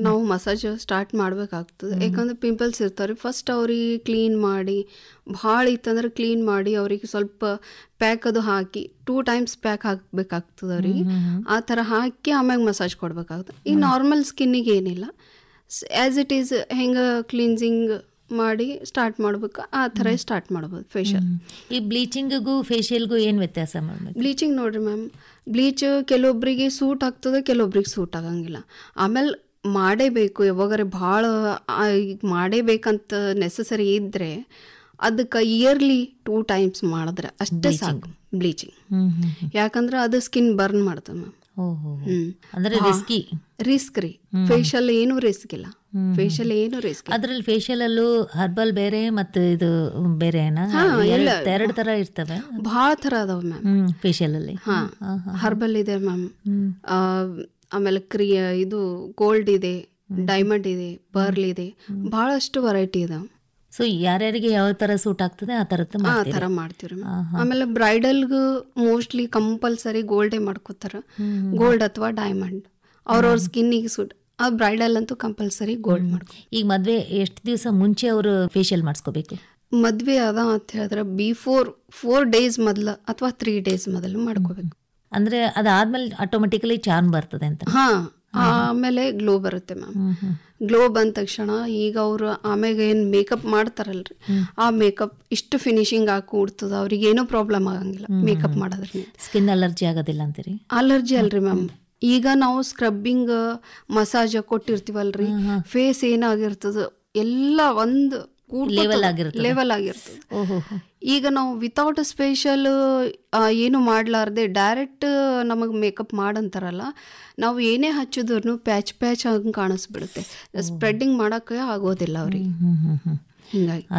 ನಾವು ಮಸಾಜ್ ಸ್ಟಾರ್ಟ್ ಮಾಡಬೇಕಾಗ್ತದೆ ಯಾಕಂದ್ರೆ ಪಿಂಪಲ್ಸ್ ಇರ್ತಾರೆ ಫಸ್ಟ್ ಅವ್ರಿಗೆ ಕ್ಲೀನ್ ಮಾಡಿ ಭಾಳ ಇತ್ತಂದ್ರೆ ಕ್ಲೀನ್ ಮಾಡಿ ಅವ್ರಿಗೆ ಸ್ವಲ್ಪ ಪ್ಯಾಕ್ ಅದು ಹಾಕಿ ಟೂ ಟೈಮ್ಸ್ ಪ್ಯಾಕ್ ಹಾಕಬೇಕಾಗ್ತದೆ ಅವ್ರಿಗೆ ಆ ಥರ ಹಾಕಿ ಆಮ್ಯಾಗ ಮಸಾಜ್ ಕೊಡಬೇಕಾಗ್ತದೆ ಈ ನಾರ್ಮಲ್ ಸ್ಕಿನ್ನಿಗೆ ಏನಿಲ್ಲ ಆ್ಯಸ್ ಇಟ್ ಈಸ್ ಹೆಂಗೆ ಕ್ಲೀನ್ಸಿಂಗ್ ಮಾಡಿ ಸ್ಟಾರ್ಟ್ ಮಾಡ್ಬೇಕು ಆ ಥರ ಸ್ಟಾರ್ಟ್ ಮಾಡ್ಬೋದು ಫೇಶಿಯಲ್ ಈ ಬ್ಲೀಚಿಂಗಿಗೂ ಫೇಶಿಯಲ್ಗೂ ಏನು ವ್ಯತ್ಯಾಸ ಬ್ಲೀಚಿಂಗ್ ನೋಡ್ರಿ ಮ್ಯಾಮ್ ಬ್ಲೀಚ್ ಕೆಲವೊಬ್ಬರಿಗೆ ಸೂಟ್ ಆಗ್ತದೆ ಕೆಲವೊಬ್ರಿಗೆ ಸೂಟ್ ಆಗಂಗಿಲ್ಲ ಆಮೇಲೆ ಮಾಡೇಬೇಕು ಯಾವಾಗಾರೆ ಭಾಳ ಈಗ ಮಾಡೇಬೇಕಂತ ನೆಸಸರಿ ಇದ್ದರೆ ಅದಕ್ಕೆ ಇಯರ್ಲಿ ಟೂ ಟೈಮ್ಸ್ ಮಾಡಿದ್ರೆ ಅಷ್ಟೇ ಸಾಕು ಬ್ಲೀಚಿಂಗ್ ಯಾಕಂದ್ರೆ ಅದು ಸ್ಕಿನ್ ಬರ್ನ್ ಮಾಡ್ತದೆ ಮ್ಯಾಮ್ ರಿಸ್ಕಿ ರಿಸ್ಕ್ ರೀ ಫೇಶಿಯಲ್ ಏನು ರಿಸ್ಕ್ ಇಲ್ಲ ಫೇಶಿಯಲ್ ಏನು ರಿಸ್ಕ್ ಅದ್ರಲ್ಲಿ ಫೇಶಿಯಲ್ ಅಲ್ಲೂ ಹರ್ಬಲ್ ಬೇರೆ ಮತ್ತೆ ಇದು ಬೇರೆ ಎರಡು ತರ ಇರ್ತವೆ ಬಹಳ ತರ ಅದಾವ ಮ್ಯಾಮ್ ಫೇಶಿಯಲ್ ಅಲ್ಲಿ ಹರ್ಬಲ್ ಇದೆ ಮ್ಯಾಮ್ ಆಮೇಲೆ ಕ್ರಿಯ ಇದು ಗೋಲ್ಡ್ ಇದೆ ಡೈಮಂಡ್ ಇದೆ ಪರ್ಲ್ ಇದೆ ಬಹಳಷ್ಟು ವೆರೈಟಿ ಇದೆ ಸೊ ಯಾರ್ಯಾರಿಗೆ ಯಾವ ತರ ಸೂಟ್ ಆಗ್ತದೆ ಆ ತರ ಆ ತರ ಮಾಡ್ತೀವ್ರಿ ಆಮೇಲೆ ಬ್ರೈಡಲ್ಗೂ ಮೋಸ್ಟ್ಲಿ ಕಂಪಲ್ಸರಿ ಗೋಲ್ಡೇ ಮಾಡ್ಕೋತಾರ ಗೋಲ್ಡ್ ಅಥವಾ ಡೈಮಂಡ್ ಅವ್ರವ್ರ ಸ್ಕಿನ್ನಿಗೆ ಸೂಟ್ ಆ ಬ್ರೈಡಲ್ ಅಂತೂ ಕಂಪಲ್ಸರಿ ಗೋಲ್ಡ್ ಮಾಡ್ಕೊ ಈಗ ಮದ್ವೆ ಎಷ್ಟು ದಿವಸ ಮುಂಚೆ ಅವರು ಫೇಶಿಯಲ್ ಮಾಡಿಸ್ಕೋಬೇಕು ಮದ್ವೆ ಅದ ಅಂತ ಹೇಳಿದ್ರೆ ಬಿಫೋರ್ ಫೋರ್ ಡೇಸ್ ಮೊದಲ ಅಥವಾ ತ್ರೀ ಡೇಸ್ ಮೊದಲು ಮಾಡ್ಕೋಬೇಕು ಅಂದ್ರೆ ಅದಾದ್ಮೇಲೆ ಆಟೋಮೆಟಿಕಲಿ ಚಾರ್ಮ್ ಬರ್ತದೆ ಅಂತ ಆಮೇಲೆ ಗ್ಲೋ ಬರುತ್ತೆ ಮ್ಯಾಮ್ ಗ್ಲೋ ಬಂದ ತಕ್ಷಣ ಈಗ ಅವರು ಆಮೇಲೆ ಏನು ಮೇಕಪ್ ಮಾಡ್ತಾರಲ್ರಿ ಆ ಮೇಕಪ್ ಇಷ್ಟು ಫಿನಿಶಿಂಗ್ ಹಾಕಿ ಉಡ್ತದ ಅವ್ರಿಗೆ ಏನೂ ಪ್ರಾಬ್ಲಮ್ ಆಗಂಗಿಲ್ಲ ಮೇಕಪ್ ಮಾಡೋದ್ರ ಸ್ಕಿನ್ ಅಲರ್ಜಿ ಆಗೋದಿಲ್ಲ ಅಂತೀರಿ ಅಲರ್ಜಿ ಅಲ್ರಿ ಮ್ಯಾಮ್ ಈಗ ನಾವು ಸ್ಕ್ರಬ್ಬಿಂಗ್ ಮಸಾಜ್ ಕೊಟ್ಟಿರ್ತೀವಲ್ರಿ ಫೇಸ್ ಏನಾಗಿರ್ತದ ಎಲ್ಲ ಒಂದು ಲೆವೆಲ್ ಆಗಿರುತ್ತೆ ಲೆವೆಲ್ ಆಗಿರ್ತದೆ ಈಗ ನಾವು ವಿತೌಟ್ ಸ್ಪೆಷಲ್ ಏನು ಮಾಡಲಾರ್ದೆ ಡೈರೆಕ್ಟ್ ನಮಗೆ ಮೇಕಪ್ ಮಾಡಂತಾರಲ್ಲ ನಾವು ಏನೇ ಹಚ್ಚಿದ್ರು ಪ್ಯಾಚ್ ಪ್ಯಾಚ್ ಆಗಿ ಕಾಣಿಸ್ಬಿಡುತ್ತೆ ಸ್ಪ್ರೆಡ್ಡಿಂಗ್ ಮಾಡೋಕ್ಕೆ ಆಗೋದಿಲ್ಲ ಅವ್ರಿಗೆ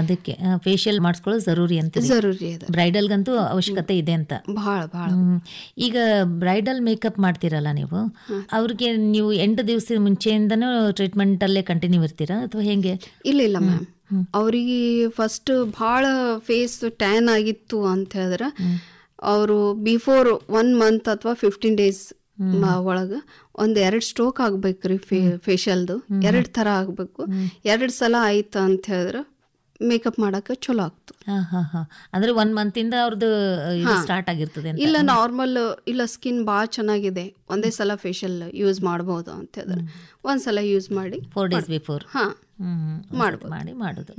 ಅದಕ್ಕೆ ಫೇಶಿಯಲ್ ಮಾಡಿಸ್ಕೊಳ್ಳೋದು ಜರೂರಿ ಅಂತ ಜರೂರಿ ಇದೆ ಬ್ರೈಡಲ್ಗಂತೂ ಅವಶ್ಯಕತೆ ಇದೆ ಅಂತ ಬಹಳ ಬಹಳ ಈಗ ಬ್ರೈಡಲ್ ಮೇಕಪ್ ಮಾಡ್ತೀರಲ್ಲ ನೀವು ಅವ್ರಿಗೆ ನೀವು ಎಂಟು ದಿವಸ ಮುಂಚೆಯಿಂದನೂ ಅಲ್ಲೇ ಕಂಟಿನ್ಯೂ ಇರ್ತೀರಾ ಅಥವಾ ಹೆಂಗೆ ಇಲ್ಲ ಇಲ್ಲ ಮ್ಯಾಮ್ ಅವ್ರಿಗೆ ಫಸ್ಟ್ ಭಾಳ ಫೇಸ್ ಟ್ಯಾನ್ ಆಗಿತ್ತು ಅಂತ ಹೇಳಿದ್ರೆ ಅವರು ಬಿಫೋರ್ ಒನ್ ಮಂತ್ ಅಥವಾ ಫಿಫ್ಟೀನ್ ಡೇಸ್ ಒಳಗೆ ಒಂದು ಎರಡು ಸ್ಟ್ರೋಕ್ ಆಗ್ಬೇಕ್ರಿ ಫೇಶಿಯಲ್ ಫೇ ಫೇಶಿಯಲ್ದು ಎರಡು ಥರ ಆಗಬೇಕು ಎರಡು ಸಲ ಆಯ್ತು ಅಂತ ಹೇಳಿದ್ರೆ ಮೇಕಪ್ ಮಾಡಕ್ಕೆ ಚಲೋ ಆಗ್ತು ಅಂದ್ರೆ ಒನ್ ಮಂತಿಂದ ಅವ್ರದ್ದು ಸ್ಟಾರ್ಟ್ ಆಗಿರ್ತದೆ ಇಲ್ಲ ನಾರ್ಮಲ್ ಇಲ್ಲ ಸ್ಕಿನ್ ಭಾಳ ಚೆನ್ನಾಗಿದೆ ಒಂದೇ ಸಲ ಫೇಶಿಯಲ್ ಯೂಸ್ ಮಾಡ್ಬೋದು ಅಂತ ಹೇಳಿದ್ರೆ ಒಂದ್ಸಲ ಯೂಸ್ ಮಾಡಿ ಫೋರ್ ಡೇಸ್ ಬಿಫೋರ್ ಹಾಂ ಮಾಡಿ ಮಾಡೋದು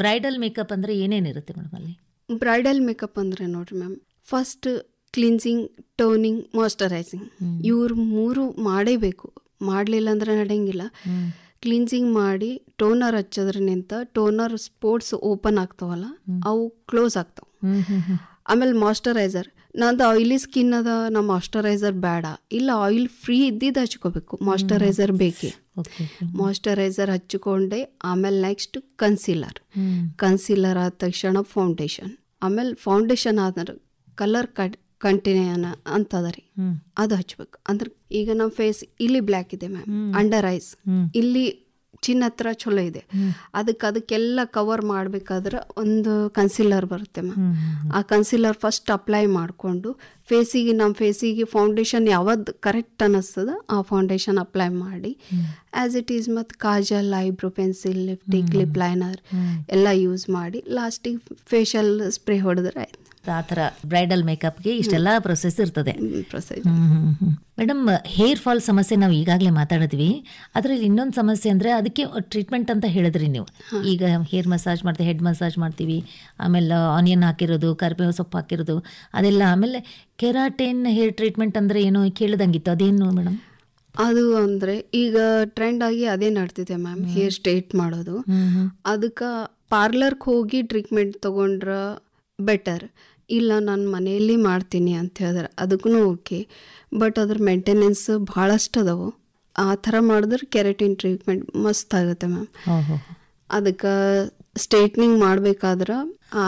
ಬ್ರೈಡಲ್ ಮೇಕಪ್ ಅಂದರೆ ಏನೇನಿರುತ್ತೆ ಮೇಡಮ್ ಅಲ್ಲಿ ಬ್ರೈಡಲ್ ಮೇಕಪ್ ಅಂದ್ರೆ ನೋಡಿರಿ ma'am first cleansing toning moisturising ಇವ್ರು ಮೂರು ಮಾಡೇಬೇಕು ಮಾಡಲಿಲ್ಲ ಅಂದ್ರೆ ನಡೆಯಂಗಿಲ್ಲ ಕ್ಲಿನ್ಸಿಂಗ್ ಮಾಡಿ ಟೋನರ್ ಹಚ್ಚೋದ್ರಿಂದ ಟೋನರ್ ಸ್ಪೋರ್ಟ್ಸ್ ಓಪನ್ ಆಗ್ತಾವಲ್ಲ ಅವು ಕ್ಲೋಸ್ ಆಗ್ತಾವೆ ಆಮೇಲೆ ಮಾಯ್ಚರೈಸರ್ ನಂದು ಆಯಿಲಿ ಸ್ಕಿನ್ ಅದ ನಮ್ಮ ಮಾಯಶ್ಚರೈಸರ್ ಬೇಡ ಇಲ್ಲ ಆಯಿಲ್ ಫ್ರೀ ಇದ್ದಿದ್ದು ಹಚ್ಕೋಬೇಕು ಮಾಯಶ್ಚರೈಸರ್ ಬೇಕೇ ಮಾಯಶ್ಚರೈಸರ್ ಹಚ್ಕೊಂಡೆ ಆಮೇಲೆ ನೆಕ್ಸ್ಟ್ ಕನ್ಸೀಲರ್ ಕನ್ಸೀಲರ್ ಆದ ತಕ್ಷಣ ಫೌಂಡೇಶನ್ ಆಮೇಲೆ ಫೌಂಡೇಶನ್ ಆದ್ರೆ ಕಲರ್ ಕಟ್ ಕಂಟಿನ್ಯೂನ ಅಂತದ ರೀ ಅದು ಹಚ್ಬೇಕು ಅಂದ್ರೆ ಈಗ ನಮ್ಮ ಫೇಸ್ ಇಲ್ಲಿ ಬ್ಲ್ಯಾಕ್ ಇದೆ ಮ್ಯಾಮ್ ಅಂಡರ್ ಐಸ್ ಇಲ್ಲಿ ಚಿನ್ನ ಹತ್ರ ಚಲೋ ಇದೆ ಅದಕ್ಕೆ ಅದಕ್ಕೆಲ್ಲ ಕವರ್ ಮಾಡಬೇಕಾದ್ರೆ ಒಂದು ಕನ್ಸಿಲರ್ ಬರುತ್ತೆ ಮ್ಯಾಮ್ ಆ ಕನ್ಸಿಲರ್ ಫಸ್ಟ್ ಅಪ್ಲೈ ಮಾಡಿಕೊಂಡು ಫೇಸಿಗೆ ನಮ್ಮ ಫೇಸಿಗೆ ಫೌಂಡೇಶನ್ ಯಾವ್ದು ಕರೆಕ್ಟ್ ಅನ್ನಿಸ್ತದ ಆ ಫೌಂಡೇಶನ್ ಅಪ್ಲೈ ಮಾಡಿ ಆ್ಯಸ್ ಇಟ್ ಈಸ್ ಮತ್ತು kajal eyebrow pencil lipstick lip liner ಎಲ್ಲ ಯೂಸ್ ಮಾಡಿ ಲಾಸ್ಟಿಗೆ ಫೇಶಿಯಲ್ ಸ್ಪ್ರೇ ಹೊಡೆದ್ರೆ ಆಯ್ತು ಆ ಥರ ಬ್ರೈಡಲ್ ಮೇಕಪ್ಗೆ ಇಷ್ಟೆಲ್ಲ ಪ್ರೊಸೆಸ್ ಇರ್ತದೆ ಮೇಡಮ್ ಹೇರ್ ಫಾಲ್ ಸಮಸ್ಯೆ ನಾವು ಈಗಾಗಲೇ ಮಾತಾಡಿದ್ವಿ ಅದರಲ್ಲಿ ಇನ್ನೊಂದು ಸಮಸ್ಯೆ ಅಂದ್ರೆ ಅದಕ್ಕೆ ಟ್ರೀಟ್ಮೆಂಟ್ ಅಂತ ಹೇಳಿದ್ರಿ ನೀವು ಈಗ ಹೇರ್ ಮಸಾಜ್ ಮಾಡ್ತೀವಿ ಹೆಡ್ ಮಸಾಜ್ ಮಾಡ್ತೀವಿ ಆಮೇಲೆ ಆನಿಯನ್ ಹಾಕಿರೋದು ಕರಿಬೇವು ಸೊಪ್ಪು ಹಾಕಿರೋದು ಅದೆಲ್ಲ ಆಮೇಲೆ ಕೆರಾಟೇನ್ ಹೇರ್ ಟ್ರೀಟ್ಮೆಂಟ್ ಅಂದ್ರೆ ಏನೋ ಕೇಳಿದಂಗಿತ್ತು ಅದೇನು ಮೇಡಮ್ ಅದು ಅಂದ್ರೆ ಈಗ ಟ್ರೆಂಡ್ ಆಗಿ ಅದೇ ನಡ್ತಿದೆ ಮ್ಯಾಮ್ ಹೇರ್ ಸ್ಟ್ರೇಟ್ ಮಾಡೋದು ಅದಕ್ಕೆ ಪಾರ್ಲರ್ಗೆ ಹೋಗಿ ಟ್ರೀಟ್ಮೆಂಟ್ ತಗೊಂಡ್ರ ಬೆಟರ್ ಇಲ್ಲ ನಾನು ಮನೆಯಲ್ಲಿ ಮಾಡ್ತೀನಿ ಅಂತ ಹೇಳಿದ್ರೆ ಅದಕ್ಕೂ ಓಕೆ ಬಟ್ ಅದ್ರ ಮೇಂಟೆನೆನ್ಸ್ ಭಾಳಷ್ಟು ಅದಾವು ಆ ಥರ ಮಾಡಿದ್ರೆ ಕೆರೆಟಿನ್ ಟ್ರೀಟ್ಮೆಂಟ್ ಮಸ್ತ್ ಆಗುತ್ತೆ ಮ್ಯಾಮ್ ಅದಕ್ಕೆ ಸ್ಟ್ರೇಟ್ನಿಂಗ್ ಮಾಡಬೇಕಾದ್ರೆ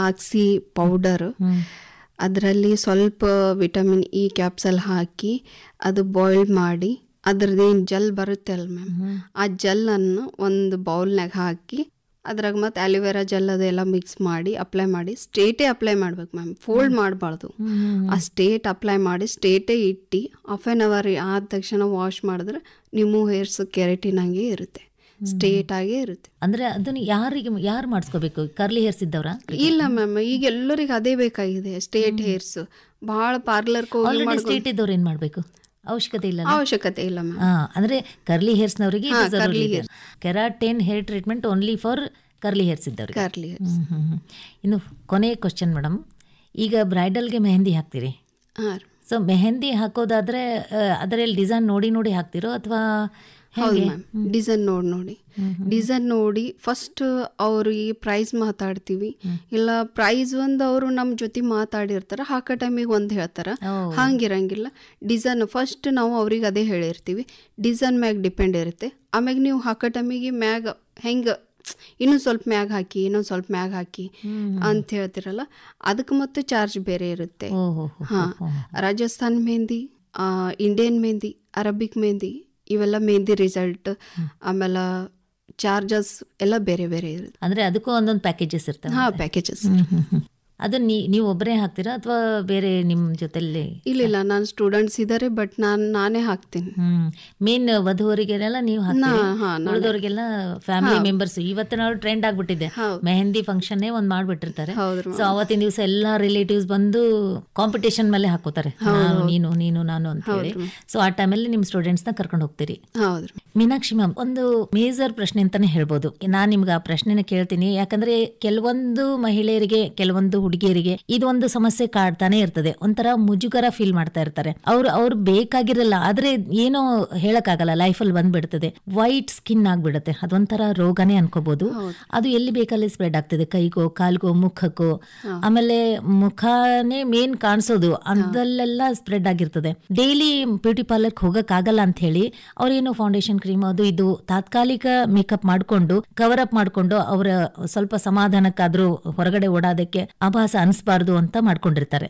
ಆಕ್ಸಿ ಪೌಡರ್ ಅದರಲ್ಲಿ ಸ್ವಲ್ಪ ವಿಟಮಿನ್ ಇ ಕ್ಯಾಪ್ಸಲ್ ಹಾಕಿ ಅದು ಬಾಯ್ಲ್ ಮಾಡಿ ಅದ್ರದ್ದೇನು ಜೆಲ್ ಬರುತ್ತೆ ಅಲ್ಲ ಮ್ಯಾಮ್ ಆ ಜೆಲ್ಲನ್ನು ಒಂದು ಬೌಲ್ನಾಗ ಹಾಕಿ ಅದ್ರಾಗ ಮತ್ತೆ ಆ್ಯಲೋವೆರಾ ಜೆಲ್ ಅದೆಲ್ಲ ಮಿಕ್ಸ್ ಮಾಡಿ ಅಪ್ಲೈ ಮಾಡಿ ಸ್ಟೇಟೇ ಅಪ್ಲೈ ಮಾಡ್ಬೇಕು ಮ್ಯಾಮ್ ಫೋಲ್ಡ್ ಮಾಡಬಾರ್ದು ಆ ಸ್ಟೇಟ್ ಅಪ್ಲೈ ಮಾಡಿ ಸ್ಟೇಟೇ ಇಟ್ಟು ಹಾಫ್ ಆನ್ ಅವರ್ ಆದ ತಕ್ಷಣ ವಾಶ್ ಮಾಡಿದ್ರೆ ನಿಮ್ಮ ಹೇರ್ಸ್ ಹಂಗೆ ಇರುತ್ತೆ ಸ್ಟೇಟ್ ಆಗಿ ಇರುತ್ತೆ ಅಂದ್ರೆ ಅದನ್ನ ಯಾರಿಗೆ ಯಾರು ಮಾಡಿಸ್ಕೋಬೇಕು ಕರ್ಲಿ ಹೇರ್ಸ್ ಇದ್ದವ್ರ ಇಲ್ಲ ಮ್ಯಾಮ್ ಈಗ ಎಲ್ಲರಿಗೆ ಅದೇ ಬೇಕಾಗಿದೆ ಸ್ಟೇಟ್ ಹೇರ್ಸ್ ಬಹಳ ಪಾರ್ಲರ್ ಸ್ಟೇಟ್ ಇದ್ದವ್ರು ಏನ್ ಮಾಡಬೇಕು ಅವಶ್ಯಕತೆ ಇಲ್ಲ ಅವಶ್ಯಕತೆ ಇಲ್ಲ ಅಂದ್ರೆ ಕರ್ಲಿ ಹೇರ್ಸ್ ನವರಿಗೆ keratin hair treatment only for curly hairs ಇದ್ದವ್ರಿಗೆ ಕರ್ಲಿ ಇನ್ನು ಕೊನೆಯ ಕ್ವಶನ್ ಮೇಡಮ್ ಈಗ ಬ್ರೈಡಲ್ಗೆ ಮೆಹಂದಿ ಹಾಕ್ತೀರಿ ಸೊ ಮೆಹಂದಿ ಹಾಕೋದಾದ್ರೆ ಅದರಲ್ಲಿ ಡಿಸೈನ್ ನೋಡಿ ನೋಡಿ ಹಾಕ್ತಿರೋ ಅಥವಾ ಹೌದು ಮ್ಯಾಮ್ ಡಿಸೈನ್ ನೋಡಿ ನೋಡಿ ಡಿಸೈನ್ ನೋಡಿ ಫಸ್ಟ್ ಅವ್ರಿಗೆ ಪ್ರೈಸ್ ಮಾತಾಡ್ತೀವಿ ಇಲ್ಲ ಪ್ರೈಸ್ ಒಂದು ಅವರು ನಮ್ಮ ಜೊತೆ ಮಾತಾಡಿರ್ತಾರೆ ಹಾಕೋ ಟೈಮಿಗೆ ಒಂದು ಹೇಳ್ತಾರ ಹಾಂಗಿರಂಗಿಲ್ಲ ಡಿಸೈನ್ ಫಸ್ಟ್ ನಾವು ಅವ್ರಿಗೆ ಅದೇ ಹೇಳಿರ್ತೀವಿ ಡಿಸೈನ್ ಮ್ಯಾಗ ಡಿಪೆಂಡ್ ಇರುತ್ತೆ ಆಮ್ಯಾಗ ನೀವು ಹಾಕೋ ಟೈಮಿಗೆ ಮ್ಯಾಗ ಹೆಂಗ ಇನ್ನೊಂದು ಸ್ವಲ್ಪ ಮ್ಯಾಗ ಹಾಕಿ ಇನ್ನೊಂದು ಸ್ವಲ್ಪ ಮ್ಯಾಗ ಹಾಕಿ ಅಂತ ಹೇಳ್ತಿರಲ್ಲ ಅದಕ್ಕೆ ಮತ್ತೆ ಚಾರ್ಜ್ ಬೇರೆ ಇರುತ್ತೆ ಹಾ ರಾಜಸ್ಥಾನ್ ಮೆಹಂದಿ ಇಂಡಿಯನ್ ಮೆಹಂದಿ ಅರಬಿಕ್ ಮೆಹಂದಿ ಇವೆಲ್ಲ ಮೆಹಂದಿ ರಿಸಲ್ಟ್ ಆಮೇಲೆ ಚಾರ್ಜಸ್ ಎಲ್ಲ ಬೇರೆ ಬೇರೆ ಇರುತ್ತೆ ಅಂದ್ರೆ ಅದಕ್ಕೂ ಒಂದೊಂದು ಪ್ಯಾಕೇಜಸ್ ಇರ್ತವೆ ಹಾಂ ಪ್ಯಾಕೇಜಸ್ ಅದನ್ನ ನೀವು ಒಬ್ಬರೇ ಹಾಕ್ತೀರಾ ಅಥವಾ ಬೇರೆ ನಿಮ್ಮ ಜೊತೆಲಿ ಇಲ್ಲ ಇಲ್ಲ ನಾನು ಸ್ಟೂಡೆಂಟ್ಸ್ ಇದ್ದಾರೆ ಬಟ್ ನಾನು ನಾನೇ ಹಾಕ್ತೀನಿ ಮೇನ್ ವಧುವರಿಗೆಲ್ಲ ನೀವು ಉಳಿದವರಿಗೆಲ್ಲ ಫ್ಯಾಮಿಲಿ ಮೆಂಬರ್ಸ್ ಇವತ್ತು ನಾವು ಟ್ರೆಂಡ್ ಆಗ್ಬಿಟ್ಟಿದೆ ಮೆಹಂದಿ ಫಂಕ್ಷನ್ ಒಂದ್ ಮಾಡ್ಬಿಟ್ಟಿರ್ತಾರೆ ಸೊ ಅವತ್ತಿನ ದಿವಸ ಎಲ್ಲಾ ರಿಲೇಟಿವ್ಸ್ ಬಂದು ಕಾಂಪಿಟೇಷನ್ ಮೇಲೆ ಹಾಕೋತಾರೆ ನಾನು ನೀನು ನೀನು ನಾನು ಅಂತ ಹೇಳಿ ಸೊ ಆ ಟೈಮಲ್ಲಿ ನಿಮ್ಮ ಸ್ಟೂಡೆಂಟ್ಸ್ ನ ಕರ್ಕೊಂಡು ಹೋಗ್ತೀರಿ ಮೀನಾಕ್ಷಿ ಮ್ಯಾಮ್ ಒಂದು ಮೇಜರ್ ಪ್ರಶ್ನೆ ಅಂತಾನೆ ಹೇಳ್ಬೋದು ನಾನ್ ನಿಮ್ಗೆ ಆ ಪ್ರಶ್ನೆನ ಕೇಳ್ತೀನಿ ಯಾಕಂದ್ರೆ ಕೆಲವೊಂದು ಮಹಿಳೆಯರಿಗೆ ಕೆಲವೊಂದು ಹುಡುಗಿಯರಿಗೆ ಇದೊಂದು ಸಮಸ್ಯೆ ಕಾಡ್ತಾನೆ ಇರ್ತದೆ ಒಂಥರ ಮುಜುಗರ ಫೀಲ್ ಮಾಡ್ತಾ ಇರ್ತಾರೆ ಅವ್ರು ಅವ್ರು ಬೇಕಾಗಿರಲ್ಲ ಆದ್ರೆ ಏನೋ ಹೇಳಕ್ ಆಗಲ್ಲ ಲೈಫ್ ಅಲ್ಲಿ ಬಂದ್ಬಿಡ್ತದೆ ವೈಟ್ ಸ್ಕಿನ್ ಆಗ್ಬಿಡುತ್ತೆ ಅದೊಂಥರ ರೋಗನೇ ಅನ್ಕೋಬಹುದು ಅದು ಎಲ್ಲಿ ಬೇಕಲ್ಲಿ ಸ್ಪ್ರೆಡ್ ಆಗ್ತದೆ ಕೈಗೋ ಕಾಲ್ಗೋ ಮುಖಕ್ಕೋ ಆಮೇಲೆ ಮುಖನೇ ಮೇನ್ ಕಾಣಿಸೋದು ಅದಲ್ಲೆಲ್ಲ ಸ್ಪ್ರೆಡ್ ಆಗಿರ್ತದೆ ಡೈಲಿ ಬ್ಯೂಟಿ ಪಾರ್ಲರ್ ಹೋಗಕ್ ಅಂತ ಹೇಳಿ ಅವ್ರೇನು ಫೌಂಡೇಶನ್ ಕ್ರೀಮ್ ಅದು ಇದು ತಾತ್ಕಾಲಿಕ ಮೇಕಪ್ ಮಾಡಿಕೊಂಡು ಕವರ್ ಅಪ್ ಮಾಡಿಕೊಂಡು ಅವರ ಸ್ವಲ್ಪ ಸಮಾಧಾನಕ್ಕಾದ್ರೂ ಹೊರಗಡೆ ಓಡಾದಕ್ಕೆ ಆಭಾಸ ಅನಿಸಬಾರ್ದು ಅಂತ ಮಾಡ್ಕೊಂಡಿರ್ತಾರೆ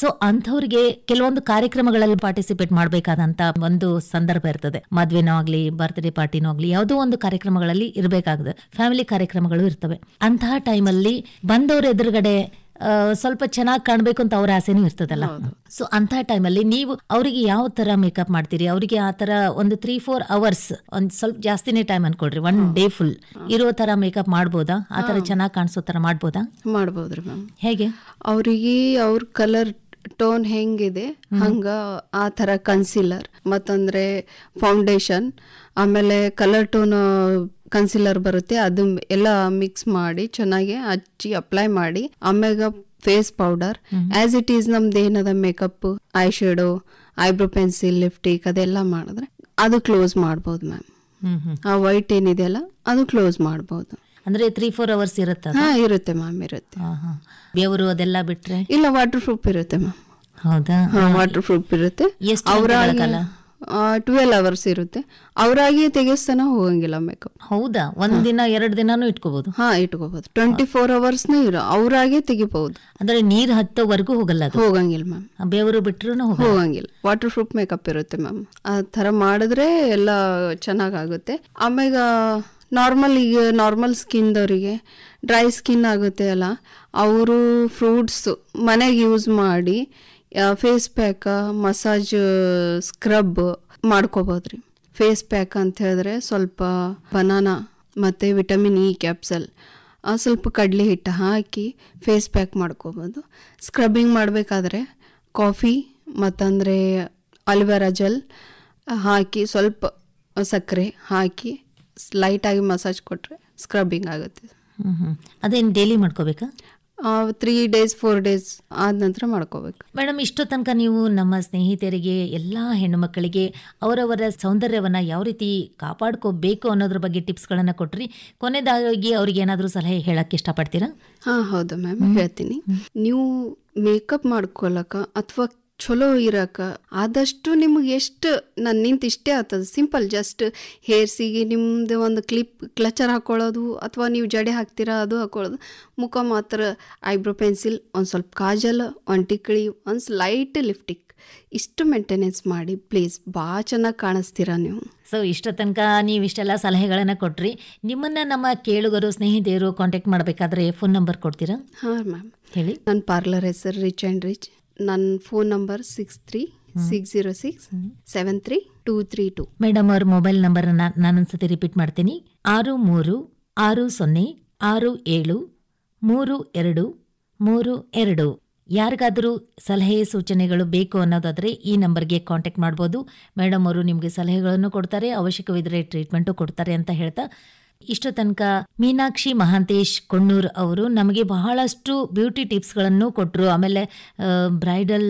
ಸೊ ಅಂಥವ್ರಿಗೆ ಕೆಲವೊಂದು ಕಾರ್ಯಕ್ರಮಗಳಲ್ಲಿ ಪಾರ್ಟಿಸಿಪೇಟ್ ಮಾಡಬೇಕಾದಂತ ಒಂದು ಸಂದರ್ಭ ಇರ್ತದೆ ಮದ್ವೆನೂ ಆಗ್ಲಿ ಬರ್ತ್ಡೇ ಪಾರ್ಟಿನೂ ಆಗ್ಲಿ ಯಾವುದೋ ಒಂದು ಕಾರ್ಯಕ್ರಮಗಳಲ್ಲಿ ಇರಬೇಕಾಗುತ್ತೆ ಫ್ಯಾಮಿಲಿ ಕಾರ್ಯಕ್ರಮಗಳು ಇರ್ತವೆ ಅಂತಹ ಟೈಮಲ್ಲಿ ಬಂದವರ ಎದುರುಗಡೆ ಸ್ವಲ್ಪ ಚೆನ್ನಾಗಿ ಕಾಣಬೇಕು ಅಂತ ಅವ್ರ ಆಸೆನೂ ಇರ್ತದಲ್ಲ ಸೊ ಅಂಥ ಟೈಮಲ್ಲಿ ನೀವು ಅವರಿಗೆ ಯಾವ ತರ ಮೇಕಪ್ ಮಾಡ್ತೀರಿ ಅವರಿಗೆ ಆ ತರ ಒಂದು ತ್ರೀ ಫೋರ್ ಅವರ್ಸ್ ಒಂದ್ ಸ್ವಲ್ಪ ಜಾಸ್ತಿನೇ ಟೈಮ್ ಅನ್ಕೊಳ್ರಿ ಒನ್ ಡೇ ಫುಲ್ ಇರೋ ತರ ಮೇಕಪ್ ಮಾಡ್ಬೋದಾ ಆ ತರ ಚೆನ್ನಾಗಿ ಕಾಣಿಸೋ ತರ ಮಾಡ್ಬೋದಾ ಮಾಡ್ಬೋದ್ರಿ ಮ್ಯಾಮ್ ಹೇಗೆ ಅವರಿಗೆ ಅವ್ರ ಕಲರ್ ಟೋನ್ ಹೆಂಗಿದೆ ಹಂಗ ಆ ಥರ ಕನ್ಸಿಲರ್ ಮತ್ತಂದ್ರೆ ಫೌಂಡೇಶನ್ ಆಮೇಲೆ ಕಲರ್ ಟೋನ್ ಕನ್ಸಿಲರ್ ಬರುತ್ತೆ ಅದು ಎಲ್ಲ ಮಿಕ್ಸ್ ಮಾಡಿ ಚೆನ್ನಾಗಿ ಹಚ್ಚಿ ಅಪ್ಲೈ ಮಾಡಿ ಆಮೇಗ face powder as it is ನಮ್ ದೇಹದ makeup eye shadow eyebrow pencil lipstick ಅದೆಲ್ಲ ಮಾಡಿದ್ರೆ ಅದು ಕ್ಲೋಸ್ ಮಾಡಬಹುದು ಮ್ಯಾಮ್ ಆ ವೈಟ್ ಏನಿದೆಯಲ್ಲ ಅದು ಕ್ಲೋಸ್ ಮಾಡಬಹುದು ಅಂದ್ರೆ ತ್ರೀ ಫೋರ್ ಅವರ್ಸ್ ಇರುತ್ತೆ ಹಾ ಇರುತ್ತೆ ಮ್ಯಾಮ್ ಇರುತ್ತೆ ಬೆವರು ಅದೆಲ್ಲ ಬಿಟ್ರೆ ಇಲ್ಲ ವಾಟರ್ ಪ್ರೂಫ್ ಇರುತ್ತೆ ಮ್ಯಾಮ್ ಹೌದಾ ವಾಟರ್ ಪ್ರೂಫ್ ಇರುತ್ತೆ ಅವರ ಟ್ವೆಲ್ ಅವರ್ಸ್ ಇರುತ್ತೆ ಅವರಾಗಿಯೇ ತೆಗೆಸ್ತನ ಹೋಗಂಗಿಲ್ಲ ಮೇಕಪ್ ಹೌದಾ ಒಂದ್ ದಿನ ಎರಡು ದಿನಾನು ಇಟ್ಕೋಬಹುದು ಹಾ ಇಟ್ಕೋಬಹುದು ಟ್ವೆಂಟಿ ಫೋರ್ ಅವರ್ಸ್ ಇರೋ ಅವರಾಗೆ ತೆಗಿಬಹುದು ಅಂದ್ರೆ ನೀರ್ ಹತ್ತೋವರೆಗೂ ಹೋಗಲ್ಲ ಹೋಗಂಗಿಲ್ಲ ಮ್ಯಾಮ್ ಬೇವರು ಬಿಟ್ಟರು ಹೋಗಂಗಿಲ್ಲ ವಾಟರ್ ಪ್ರೂಫ್ ಮೇಕಪ್ ಇರುತ್ತೆ ಮ್ಯಾಮ್ ಆ ತರ ಮಾಡಿದ್ರೆ ಎಲ್ಲ ಚೆನ್ನಾಗಾಗುತ್ತೆ ಆಮೇಲೆ ನಾರ್ಮಲ್ ಈಗ ನಾರ್ಮಲ್ ಸ್ಕಿನ್ದವರಿಗೆ ಡ್ರೈ ಸ್ಕಿನ್ ಆಗುತ್ತೆ ಅಲ್ಲ ಅವರು ಫ್ರೂಟ್ಸ್ ಮನೆಗೆ ಯೂಸ್ ಮಾಡಿ ಫೇಸ್ ಪ್ಯಾಕ್ ಮಸಾಜ್ ಸ್ಕ್ರಬ್ ಮಾಡ್ಕೋಬೋದ್ರಿ ಫೇಸ್ ಪ್ಯಾಕ್ ಅಂತ ಹೇಳಿದ್ರೆ ಸ್ವಲ್ಪ ಬನಾನಾ ಮತ್ತು ವಿಟಮಿನ್ ಇ ಕ್ಯಾಪ್ಸಲ್ ಸ್ವಲ್ಪ ಕಡಲೆ ಹಿಟ್ಟು ಹಾಕಿ ಫೇಸ್ ಪ್ಯಾಕ್ ಮಾಡ್ಕೋಬೋದು ಸ್ಕ್ರಬ್ಬಿಂಗ್ ಮಾಡಬೇಕಾದ್ರೆ ಕಾಫಿ ಮತ್ತಂದರೆ ಅಲ್ವೆರಾ ಜೆಲ್ ಹಾಕಿ ಸ್ವಲ್ಪ ಸಕ್ಕರೆ ಹಾಕಿ ಲೈಟಾಗಿ ಮಸಾಜ್ ಕೊಟ್ಟರೆ ಸ್ಕ್ರಬ್ಬಿಂಗ್ ಆಗುತ್ತೆ ಅದೇನು ಡೈಲಿ ಮಾಡ್ಕೋಬೇಕಾ ತ್ರೀ ಡೇಸ್ ಫೋರ್ ಡೇಸ್ ಆದ ನಂತರ ಮಾಡ್ಕೋಬೇಕು ಮೇಡಮ್ ಇಷ್ಟೋ ತನಕ ನೀವು ನಮ್ಮ ಸ್ನೇಹಿತರಿಗೆ ಹೆಣ್ಣು ಹೆಣ್ಣುಮಕ್ಕಳಿಗೆ ಅವರವರ ಸೌಂದರ್ಯವನ್ನ ಯಾವ ರೀತಿ ಕಾಪಾಡ್ಕೋಬೇಕು ಅನ್ನೋದ್ರ ಬಗ್ಗೆ ಟಿಪ್ಸ್ಗಳನ್ನ ಕೊಟ್ರಿ ಕೊನೆದಾಗಿ ಅವ್ರಿಗೆ ಏನಾದ್ರೂ ಸಲಹೆ ಹೇಳಕ್ ಇಷ್ಟಪಡ್ತೀರಾ ಹಾ ಹೌದು ಮ್ಯಾಮ್ ಹೇಳ್ತೀನಿ ನೀವು ಮೇಕಪ್ ಮಾಡ್ಕೊಳಕ ಅಥವಾ ಚಲೋ ಇರಕ ಆದಷ್ಟು ನಿಮಗೆ ಎಷ್ಟು ನನ್ನ ನಿಂತು ಇಷ್ಟೇ ಆಗ್ತದೆ ಸಿಂಪಲ್ ಜಸ್ಟ್ ಹೇರ್ಸಿಗೆ ನಿಮ್ಮದು ಒಂದು ಕ್ಲಿಪ್ ಕ್ಲಚರ್ ಹಾಕೊಳ್ಳೋದು ಅಥವಾ ನೀವು ಜಡೆ ಹಾಕ್ತೀರಾ ಅದು ಹಾಕೊಳ್ಳೋದು ಮುಖ ಮಾತ್ರ ಐಬ್ರೋ ಪೆನ್ಸಿಲ್ ಒಂದು ಸ್ವಲ್ಪ ಕಾಜಲ್ ಒಂದು ಟಿಕ್ಳಿ ಒಂದು ಸ್ಲೈಟ್ ಲಿಫ್ಟಿಕ್ ಇಷ್ಟು ಮೇಂಟೆನೆನ್ಸ್ ಮಾಡಿ ಪ್ಲೀಸ್ ಭಾಳ ಚೆನ್ನಾಗಿ ಕಾಣಿಸ್ತೀರಾ ನೀವು ಸೊ ಇಷ್ಟ ತನಕ ನೀವು ಇಷ್ಟೆಲ್ಲ ಸಲಹೆಗಳನ್ನು ಕೊಟ್ಟ್ರಿ ನಿಮ್ಮನ್ನು ನಮ್ಮ ಕೇಳುಗರು ಸ್ನೇಹಿತೆಯರು ಕಾಂಟ್ಯಾಕ್ಟ್ ಮಾಡಬೇಕಾದ್ರೆ ಫೋನ್ ನಂಬರ್ ಕೊಡ್ತೀರಾ ಹಾಂ ಮ್ಯಾಮ್ ಹೇಳಿ ನನ್ನ ಪಾರ್ಲರ್ ಹೆಸರು ರಿಚ್ ಆ್ಯಂಡ್ ರಿಚ್ ನನ್ನ phone number six three six zero six seven three two three two madam ಅವ್ರ ಮೊಬೈಲ್ ನಂಬರ್ ನಾನೊಂದ್ಸತಿ ರಿಪೀಟ್ ಮಾಡ್ತೀನಿ ಆರು ಮೂರು ಆರು ಸೊನ್ನೆ ಆರು ಏಳು ಮೂರು ಎರಡು ಮೂರು ಎರಡು ಯಾರಿಗಾದರೂ ಸಲಹೆ ಸೂಚನೆಗಳು ಬೇಕು ಅನ್ನೋದಾದರೆ ಈ ನಂಬರ್ಗೆ ಕಾಂಟ್ಯಾಕ್ಟ್ ಮಾಡ್ಬೋದು ಮೇಡಮ್ ಅವರು ನಿಮಗೆ ಸಲಹೆಗಳನ್ನು ಕೊಡ್ತಾರೆ ಅವಶ್ಯಕವಿದ್ದರೆ ಟ್ರೀಟ್ಮೆಂಟು ಕೊಡ್ತಾರೆ ಅಂತ ಹೇಳ್ತಾ ಇಷ್ಟು ತನಕ ಮೀನಾಕ್ಷಿ ಮಹಾಂತೇಶ್ ಕೊಣ್ಣೂರ್ ಅವರು ನಮಗೆ ಬಹಳಷ್ಟು ಬ್ಯೂಟಿ ಟಿಪ್ಸ್ಗಳನ್ನು ಕೊಟ್ಟರು ಆಮೇಲೆ ಬ್ರೈಡಲ್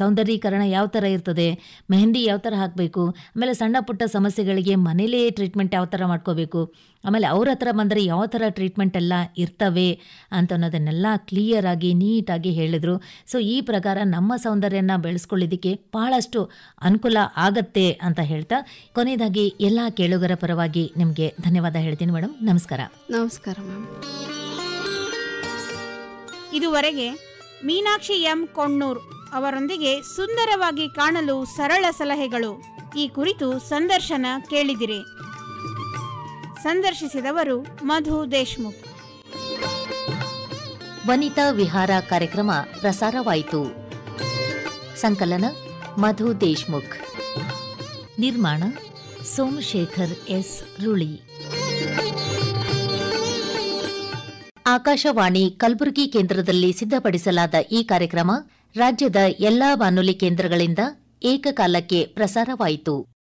ಸೌಂದರ್ಯೀಕರಣ ಯಾವ ಥರ ಇರ್ತದೆ ಮೆಹಂದಿ ಯಾವ ಥರ ಹಾಕಬೇಕು ಆಮೇಲೆ ಸಣ್ಣ ಪುಟ್ಟ ಸಮಸ್ಯೆಗಳಿಗೆ ಮನೇಲೇ ಟ್ರೀಟ್ಮೆಂಟ್ ಯಾವ ಥರ ಮಾಡ್ಕೋಬೇಕು ಆಮೇಲೆ ಅವ್ರ ಹತ್ರ ಬಂದರೆ ಯಾವ ಥರ ಟ್ರೀಟ್ಮೆಂಟ್ ಎಲ್ಲ ಇರ್ತವೆ ಅಂತ ಅನ್ನೋದನ್ನೆಲ್ಲ ಕ್ಲಿಯರಾಗಿ ನೀಟಾಗಿ ಹೇಳಿದರು ಸೊ ಈ ಪ್ರಕಾರ ನಮ್ಮ ಸೌಂದರ್ಯನ ಬೆಳೆಸ್ಕೊಳ್ಳೋದಕ್ಕೆ ಬಹಳಷ್ಟು ಅನುಕೂಲ ಆಗತ್ತೆ ಅಂತ ಹೇಳ್ತಾ ಕೊನೆಯದಾಗಿ ಎಲ್ಲ ಕೇಳುಗರ ಪರವಾಗಿ ನಿಮಗೆ ಧನ್ಯವಾದ ಹೇಳ್ತೀನಿ ಮೇಡಮ್ ನಮಸ್ಕಾರ ನಮಸ್ಕಾರ ಮ್ಯಾಮ್ ಇದುವರೆಗೆ ಮೀನಾಕ್ಷಿ ಎಂ ಕೊಣ್ಣೂರ್ ಅವರೊಂದಿಗೆ ಸುಂದರವಾಗಿ ಕಾಣಲು ಸರಳ ಸಲಹೆಗಳು ಈ ಕುರಿತು ಸಂದರ್ಶನ ಕೇಳಿದಿರಿ ಸಂದರ್ಶಿಸಿದವರು ಮಧು ದೇಶ್ಮುಖ್ ವನಿತಾ ವಿಹಾರ ಕಾರ್ಯಕ್ರಮ ಪ್ರಸಾರವಾಯಿತು ಸಂಕಲನ ಮಧು ದೇಶ್ಮುಖ್ ನಿರ್ಮಾಣ ಸೋಮಶೇಖರ್ ಎಸ್ ರುಳಿ ಆಕಾಶವಾಣಿ ಕಲಬುರಗಿ ಕೇಂದ್ರದಲ್ಲಿ ಸಿದ್ಧಪಡಿಸಲಾದ ಈ ಕಾರ್ಯಕ್ರಮ ರಾಜ್ಯದ ಎಲ್ಲಾ ಬಾನುಲಿ ಕೇಂದ್ರಗಳಿಂದ ಏಕಕಾಲಕ್ಕೆ ಪ್ರಸಾರವಾಯಿತು